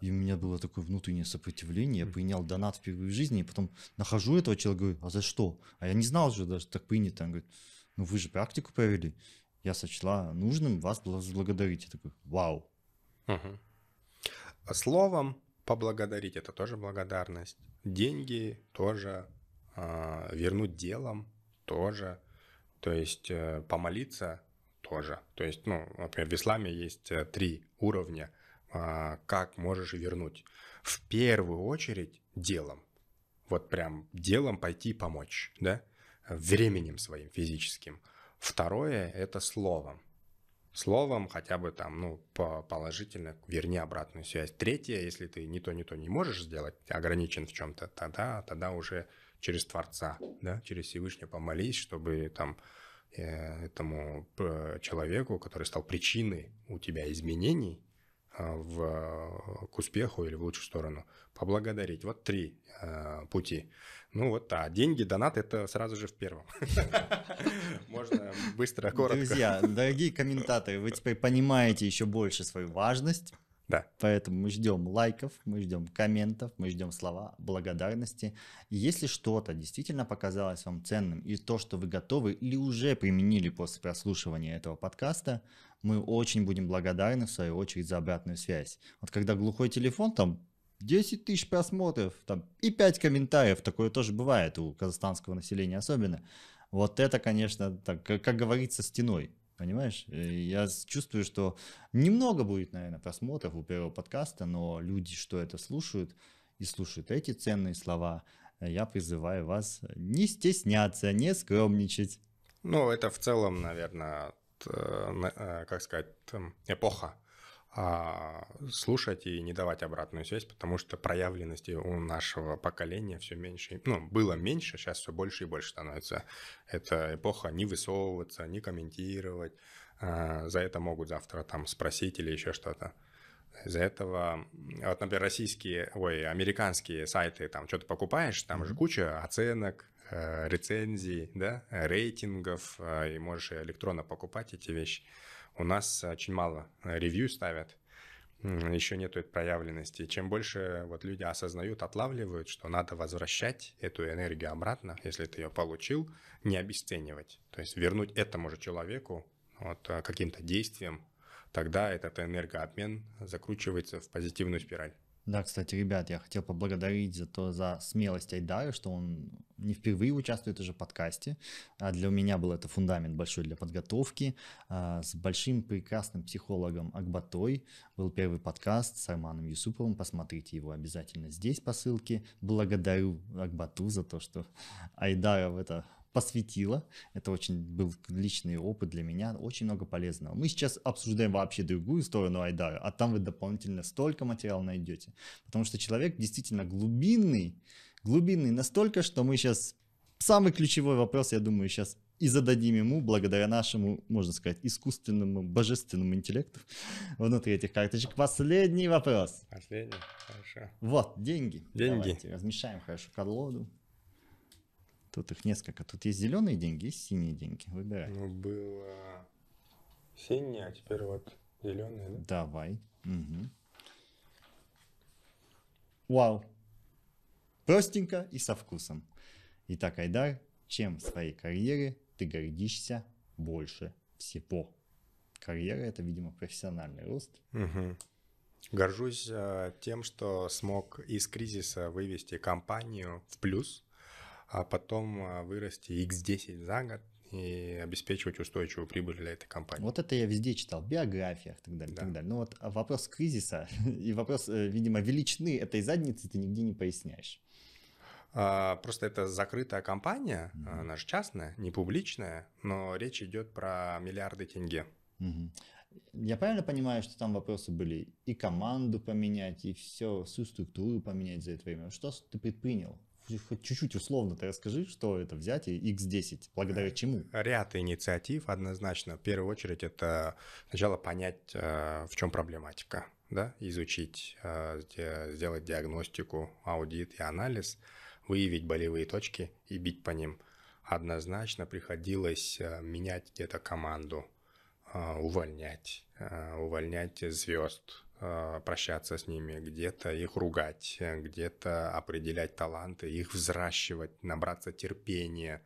И у меня было такое внутреннее сопротивление. Я принял донат впервые в жизни, и потом нахожу этого человека, говорю, а за что? А я не знал же, даже так принято. Он говорит, ну вы же практику провели. Я сочла нужным вас благодарить. Я такой, вау. Угу. А словом поблагодарить – это тоже благодарность. Деньги тоже, э, вернуть делом тоже. То есть э, помолиться тоже. То есть, ну, например, в исламе есть э, три уровня а, как можешь вернуть. В первую очередь делом. Вот прям делом пойти помочь, да? Временем своим физическим. Второе – это словом. Словом хотя бы там, ну, положительно верни обратную связь. Третье, если ты ни то, ни то не можешь сделать, ограничен в чем-то, тогда, тогда уже через Творца, да, через Всевышнего помолись, чтобы там э, этому э, человеку, который стал причиной у тебя изменений, а, в, к успеху или в лучшую сторону. Поблагодарить. Вот три э, пути. Ну вот, да деньги, донат – это сразу же в первом. Можно быстро, коротко. Друзья, дорогие комментаторы, вы теперь понимаете еще больше свою важность. Да. Поэтому мы ждем лайков, мы ждем комментов, мы ждем слова благодарности. И если что-то действительно показалось вам ценным и то, что вы готовы или уже применили после прослушивания этого подкаста, мы очень будем благодарны, в свою очередь, за обратную связь. Вот когда глухой телефон, там 10 тысяч просмотров там, и 5 комментариев, такое тоже бывает у казахстанского населения особенно. Вот это, конечно, так, как говорится, стеной Понимаешь? Я чувствую, что немного будет, наверное, просмотров у первого подкаста, но люди, что это слушают и слушают эти ценные слова, я призываю вас не стесняться, не скромничать. Ну, это в целом, наверное, э, э, как сказать, эм, эпоха а, слушать и не давать обратную связь, потому что проявленности у нашего поколения все меньше, ну, было меньше, сейчас все больше и больше становится. Это эпоха не высовываться, не комментировать, а, за это могут завтра там спросить или еще что-то. Из-за этого, вот, например, российские, ой, американские сайты, там что-то покупаешь, там mm же куча оценок, э, рецензий, да, э, рейтингов, э, и можешь электронно покупать эти вещи у нас очень мало э, ревью ставят, еще нет этой проявленности. Чем больше вот люди осознают, отлавливают, что надо возвращать эту энергию обратно, если ты ее получил, не обесценивать. То есть вернуть этому же человеку вот, э, каким-то действием, тогда этот энергообмен закручивается в позитивную спираль. Да, кстати, ребят, я хотел поблагодарить за то, за смелость Айдара, что он не впервые участвует уже в подкасте. А для меня был это фундамент большой для подготовки. А с большим прекрасным психологом Акбатой был первый подкаст с Арманом Юсуповым. Посмотрите его обязательно здесь по ссылке. Благодарю Акбату за то, что Айдара в это посвятила. Это очень был личный опыт для меня, очень много полезного. Мы сейчас обсуждаем вообще другую сторону Айдара, а там вы дополнительно столько материала найдете. Потому что человек действительно глубинный, глубинный настолько, что мы сейчас... Самый ключевой вопрос, я думаю, сейчас и зададим ему благодаря нашему, можно сказать, искусственному, божественному интеллекту внутри этих карточек. Последний вопрос. Последний, хорошо. Вот, деньги. Деньги. Давайте размешаем хорошо колоду. Тут их несколько. Тут есть зеленые деньги, есть синие деньги. Выбирай. Ну, было синие, а теперь вот зеленые. Да? Давай. Угу. Вау. Простенько и со вкусом. Итак, Айдар, чем в своей карьере ты гордишься больше всего? Карьера это, видимо, профессиональный рост. Угу. Горжусь э, тем, что смог из кризиса вывести компанию в плюс а потом а, вырасти x10 за год и обеспечивать устойчивую прибыль для этой компании. Вот это я везде читал, в биографиях и так далее. Да. так далее. Но вот вопрос кризиса и вопрос, э, видимо, величины этой задницы ты нигде не поясняешь. А, просто это закрытая компания, mm она же частная, не публичная, но речь идет про миллиарды тенге. Угу. Я правильно понимаю, что там вопросы были и команду поменять, и все, всю структуру поменять за это время? Что ты предпринял? хоть чуть-чуть условно ты скажи, что это взятие X10, благодаря э, чему? Ряд инициатив однозначно. В первую очередь это сначала понять, э, в чем проблематика, да? изучить, э, сделать диагностику, аудит и анализ, выявить болевые точки и бить по ним. Однозначно приходилось менять где-то команду, увольнять, увольнять звезд, а, прощаться с ними, где-то их ругать, э, где-то определять таланты, их взращивать, набраться терпения,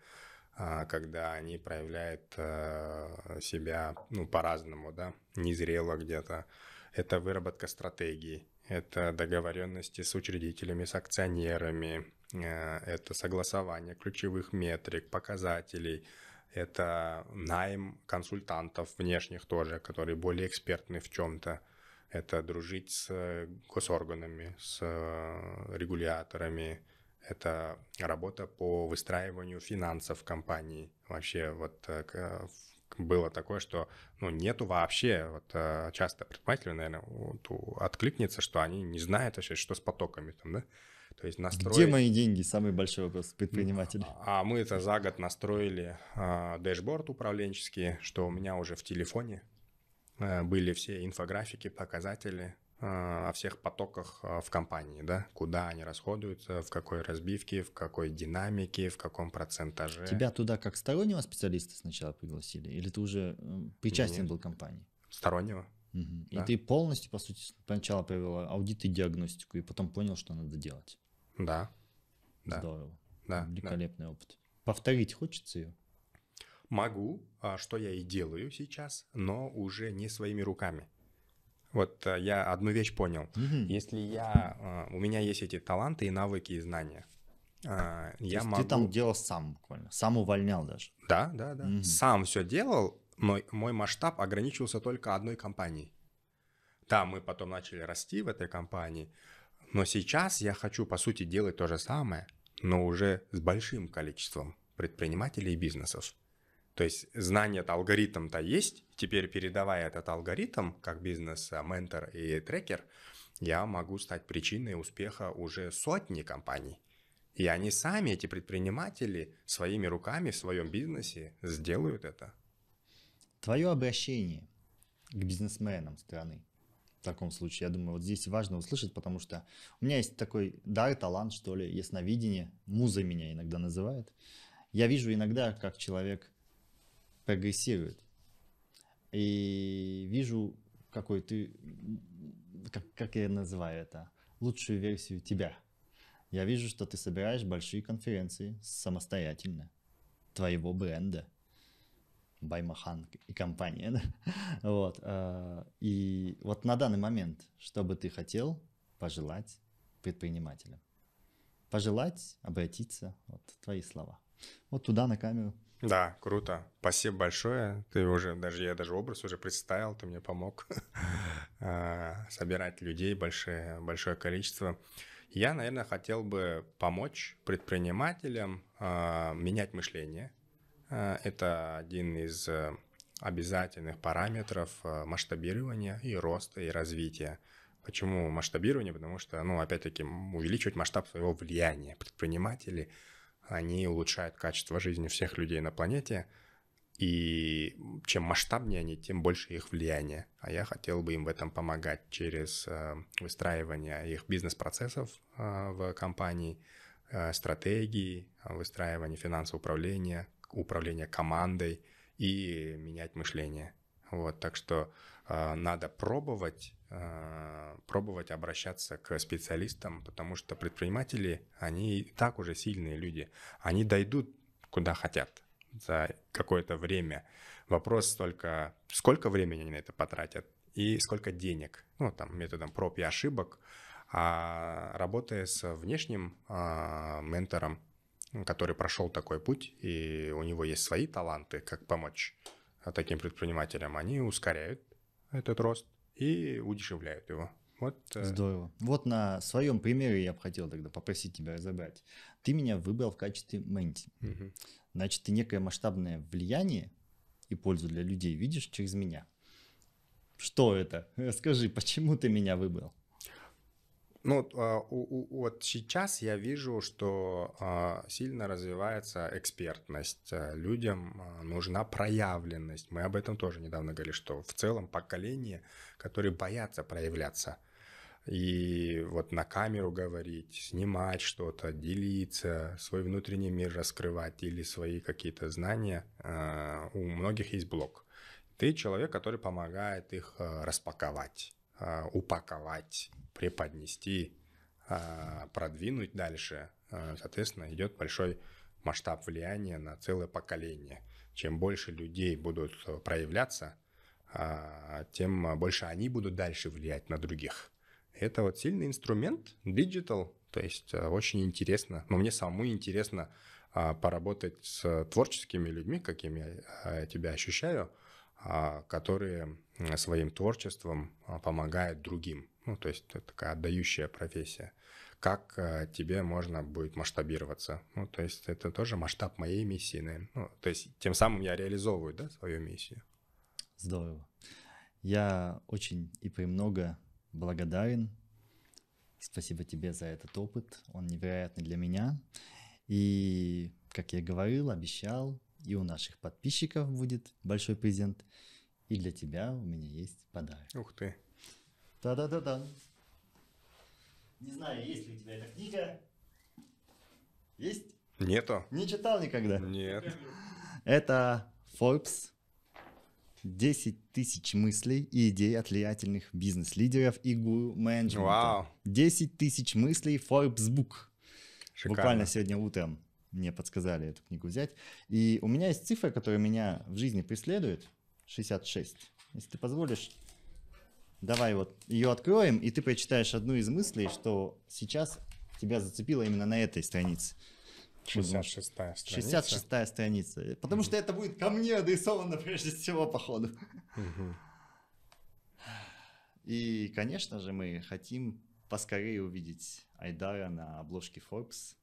а, когда они проявляют э, себя ну, по-разному, да, незрело где-то. Это выработка стратегий, это договоренности с учредителями, с акционерами, э, это согласование ключевых метрик, показателей, это найм консультантов внешних тоже, которые более экспертны в чем-то это дружить с э, госорганами, с э, регуляторами, это работа по выстраиванию финансов компании. Вообще вот э, было такое, что ну, нету вообще, вот часто предприниматели, наверное, вот, откликнется, что они не знают вообще, что с потоками там, да? То есть настроить... Где мои деньги? Самый большой вопрос предпринимателя. А, а мы это за год настроили а, дэшборд управленческий, что у меня уже в телефоне Э, были все инфографики, показатели э, о всех потоках э, в компании, да, куда они расходуются, в какой разбивке, в какой динамике, в каком процентаже. Тебя туда как стороннего специалиста сначала пригласили, или ты уже причастен Нет. был компании? Стороннего. Угу. И да. ты полностью, по сути, сначала провел аудит и диагностику, и потом понял, что надо делать. Да. Здорово. Да. Великолепный да. опыт. Повторить хочется ее? Могу, а, что я и делаю сейчас, но уже не своими руками. Вот э, я одну вещь понял. Угу. Если я, а, у меня есть эти таланты и навыки и знания, а, я есть могу... Ты там делал сам буквально, сам увольнял даже. Да, да, да. Угу. Сам все делал, но мой масштаб ограничивался только одной компанией. Да, мы потом начали расти в этой компании, но сейчас я хочу, по сути, делать то же самое, но уже с большим количеством предпринимателей и бизнесов. То есть знание-то алгоритм-то есть, теперь передавая этот алгоритм как бизнес-ментор э, и трекер, я могу стать причиной успеха уже сотни компаний. И они сами, эти предприниматели, своими руками в своем бизнесе сделают это. Твое обращение к бизнесменам страны в таком случае, я думаю, вот здесь важно услышать, потому что у меня есть такой дар, талант, что ли, ясновидение, муза меня иногда называют. Я вижу иногда, как человек прогрессирует. И вижу, какой ты, как, как я называю это, лучшую версию тебя. Я вижу, что ты собираешь большие конференции самостоятельно, твоего бренда. Баймахан и компания. Да? Вот. А, и вот на данный момент, что бы ты хотел пожелать предпринимателям? Пожелать, обратиться, вот твои слова. Вот туда на камеру. Да, круто. Спасибо большое. Ты уже даже я даже образ уже представил, ты мне помог а, собирать людей большое большое количество. Я, наверное, хотел бы помочь предпринимателям а, менять мышление. А, это один из э, обязательных параметров э, масштабирования и роста и развития. Почему масштабирование? Потому что, ну, опять-таки, увеличивать масштаб своего влияния. Предприниматели они улучшают качество жизни всех людей на планете, и чем масштабнее они, тем больше их влияние. А я хотел бы им в этом помогать через э, выстраивание их бизнес-процессов э, в компании, э, стратегии, выстраивание финансового управления, управление командой и менять мышление. Вот, так что а, надо пробовать, а, пробовать обращаться к специалистам, потому что предприниматели, они так уже сильные люди, они дойдут куда хотят за какое-то время. Вопрос только, сколько времени они на это потратят и сколько денег, ну, там, методом проб и ошибок, а работая с внешним а, ментором, который прошел такой путь, и у него есть свои таланты, как помочь а, таким предпринимателям, они ускоряют этот рост и удешевляют его. Вот, э, Здорово. Вот на своем примере я бы хотел тогда попросить тебя разобрать. Ты меня выбрал в качестве менти. Угу. Значит, ты некое масштабное влияние и пользу для людей видишь через меня. Что это? Расскажи, почему ты меня выбрал? Ну, а, вот сейчас я вижу, что а, сильно развивается экспертность. А, людям нужна проявленность. Мы об этом тоже недавно говорили, что в целом поколение, которые боятся проявляться, и вот на камеру говорить, снимать что-то, делиться, свой внутренний мир раскрывать или свои какие-то знания. У многих есть блок. Ты человек, который помогает их распаковать упаковать, преподнести, а, продвинуть дальше, а, соответственно, идет большой масштаб влияния на целое поколение. Чем больше людей будут проявляться, а, тем больше они будут дальше влиять на других. Это вот сильный инструмент, digital, то есть очень интересно, но мне самому интересно поработать с творческими людьми, какими я тебя ощущаю, а, которые своим творчеством а, помогают другим. Ну, то есть это такая отдающая профессия. Как э, тебе можно будет масштабироваться? Ну, то есть это тоже масштаб моей миссии. Наверное. Ну, то есть тем самым я реализовываю да, свою миссию. Здорово. Я очень и премного благодарен. Спасибо тебе за этот опыт. Он невероятный для меня. И, как я говорил, обещал, и у наших подписчиков будет большой презент. И для тебя у меня есть подарок. Ух ты. Та-да-да-да. Не знаю, есть ли у тебя эта книга. Есть? Нету. Не читал никогда? Нет. Это Forbes 10 тысяч мыслей и идей от влиятельных бизнес-лидеров и гуру менеджмента. Вау. 10 тысяч мыслей Forbes Book. Шикарно. Буквально сегодня утром мне подсказали эту книгу взять. И у меня есть цифра, которая меня в жизни преследует, 66. Если ты позволишь, давай вот ее откроем, и ты прочитаешь одну из мыслей, что сейчас тебя зацепило именно на этой странице. 66 страница. 66 страница. Потому mm что это будет ко мне адресовано прежде всего, походу. mm И, конечно же, мы хотим поскорее увидеть Айдара на обложке Forbes.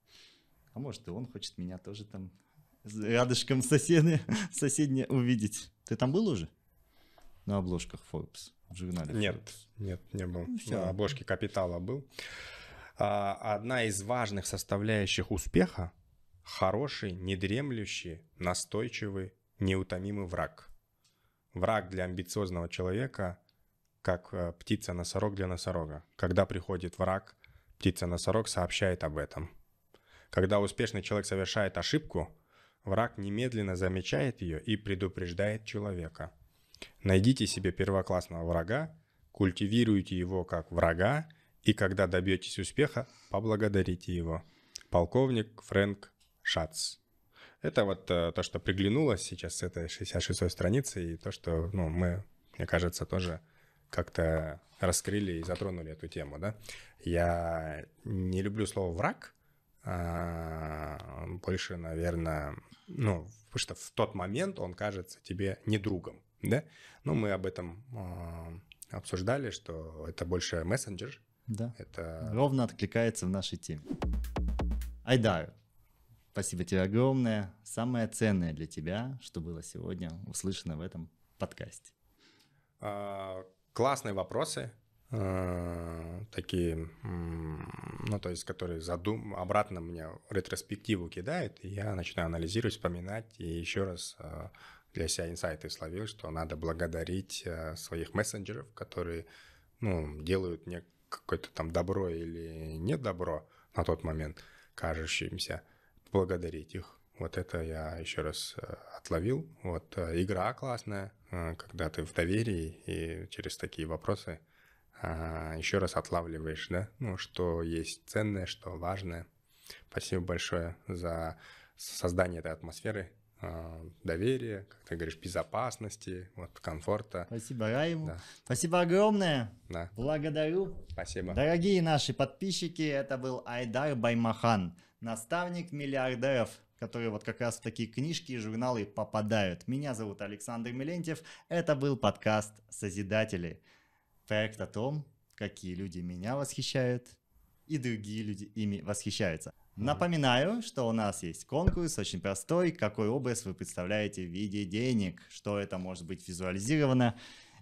А может и он хочет меня тоже там рядышком соседи, соседние увидеть. Ты там был уже? На обложках Forbes, в журнале Нет, Forbes. нет, не был. Ну, все. На обложке «Капитала» был. А, одна из важных составляющих успеха – хороший, недремлющий, настойчивый, неутомимый враг. Враг для амбициозного человека как э, птица-носорог для носорога. Когда приходит враг, птица-носорог сообщает об этом – когда успешный человек совершает ошибку, враг немедленно замечает ее и предупреждает человека. Найдите себе первоклассного врага, культивируйте его как врага, и когда добьетесь успеха, поблагодарите его. Полковник Фрэнк Шац. Это вот э, то, что приглянулось сейчас с этой 66-й страницы, и то, что ну, мы, мне кажется, тоже как-то раскрыли и затронули эту тему, да. Я не люблю слово «враг», а, больше, наверное, ну, потому что в тот момент он кажется тебе не другом, да? Ну, мы об этом а, обсуждали, что это больше мессенджер. Да. Это... Ровно откликается в нашей теме. Айдар, спасибо тебе огромное. Самое ценное для тебя, что было сегодня услышано в этом подкасте? А, классные вопросы, Э, такие, ну, то есть, которые задум... обратно меня ретроспективу кидает, и я начинаю анализировать, вспоминать, и еще раз э, для себя инсайты словил, что надо благодарить э, своих мессенджеров, которые, ну, делают мне какое-то там добро или не добро на тот момент кажущимся, благодарить их. Вот это я еще раз отловил. Вот игра классная, когда ты в доверии и через такие вопросы – а, еще раз отлавливаешь, да, ну, что есть ценное, что важное. Спасибо большое за создание этой атмосферы, а, доверия, как ты говоришь, безопасности, вот, комфорта. Спасибо, Раеву. Да. Спасибо огромное. Да. Благодарю. Спасибо. Дорогие наши подписчики, это был Айдар Баймахан, наставник миллиардеров которые вот как раз в такие книжки и журналы попадают. Меня зовут Александр Милентьев. Это был подкаст «Созидатели» проект о том, какие люди меня восхищают и другие люди ими восхищаются. Напоминаю, что у нас есть конкурс, очень простой, какой образ вы представляете в виде денег, что это может быть визуализировано,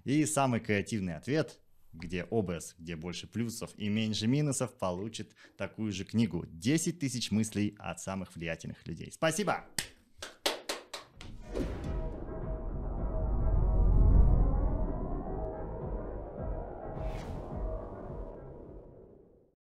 и самый креативный ответ, где образ, где больше плюсов и меньше минусов, получит такую же книгу. 10 тысяч мыслей от самых влиятельных людей. Спасибо!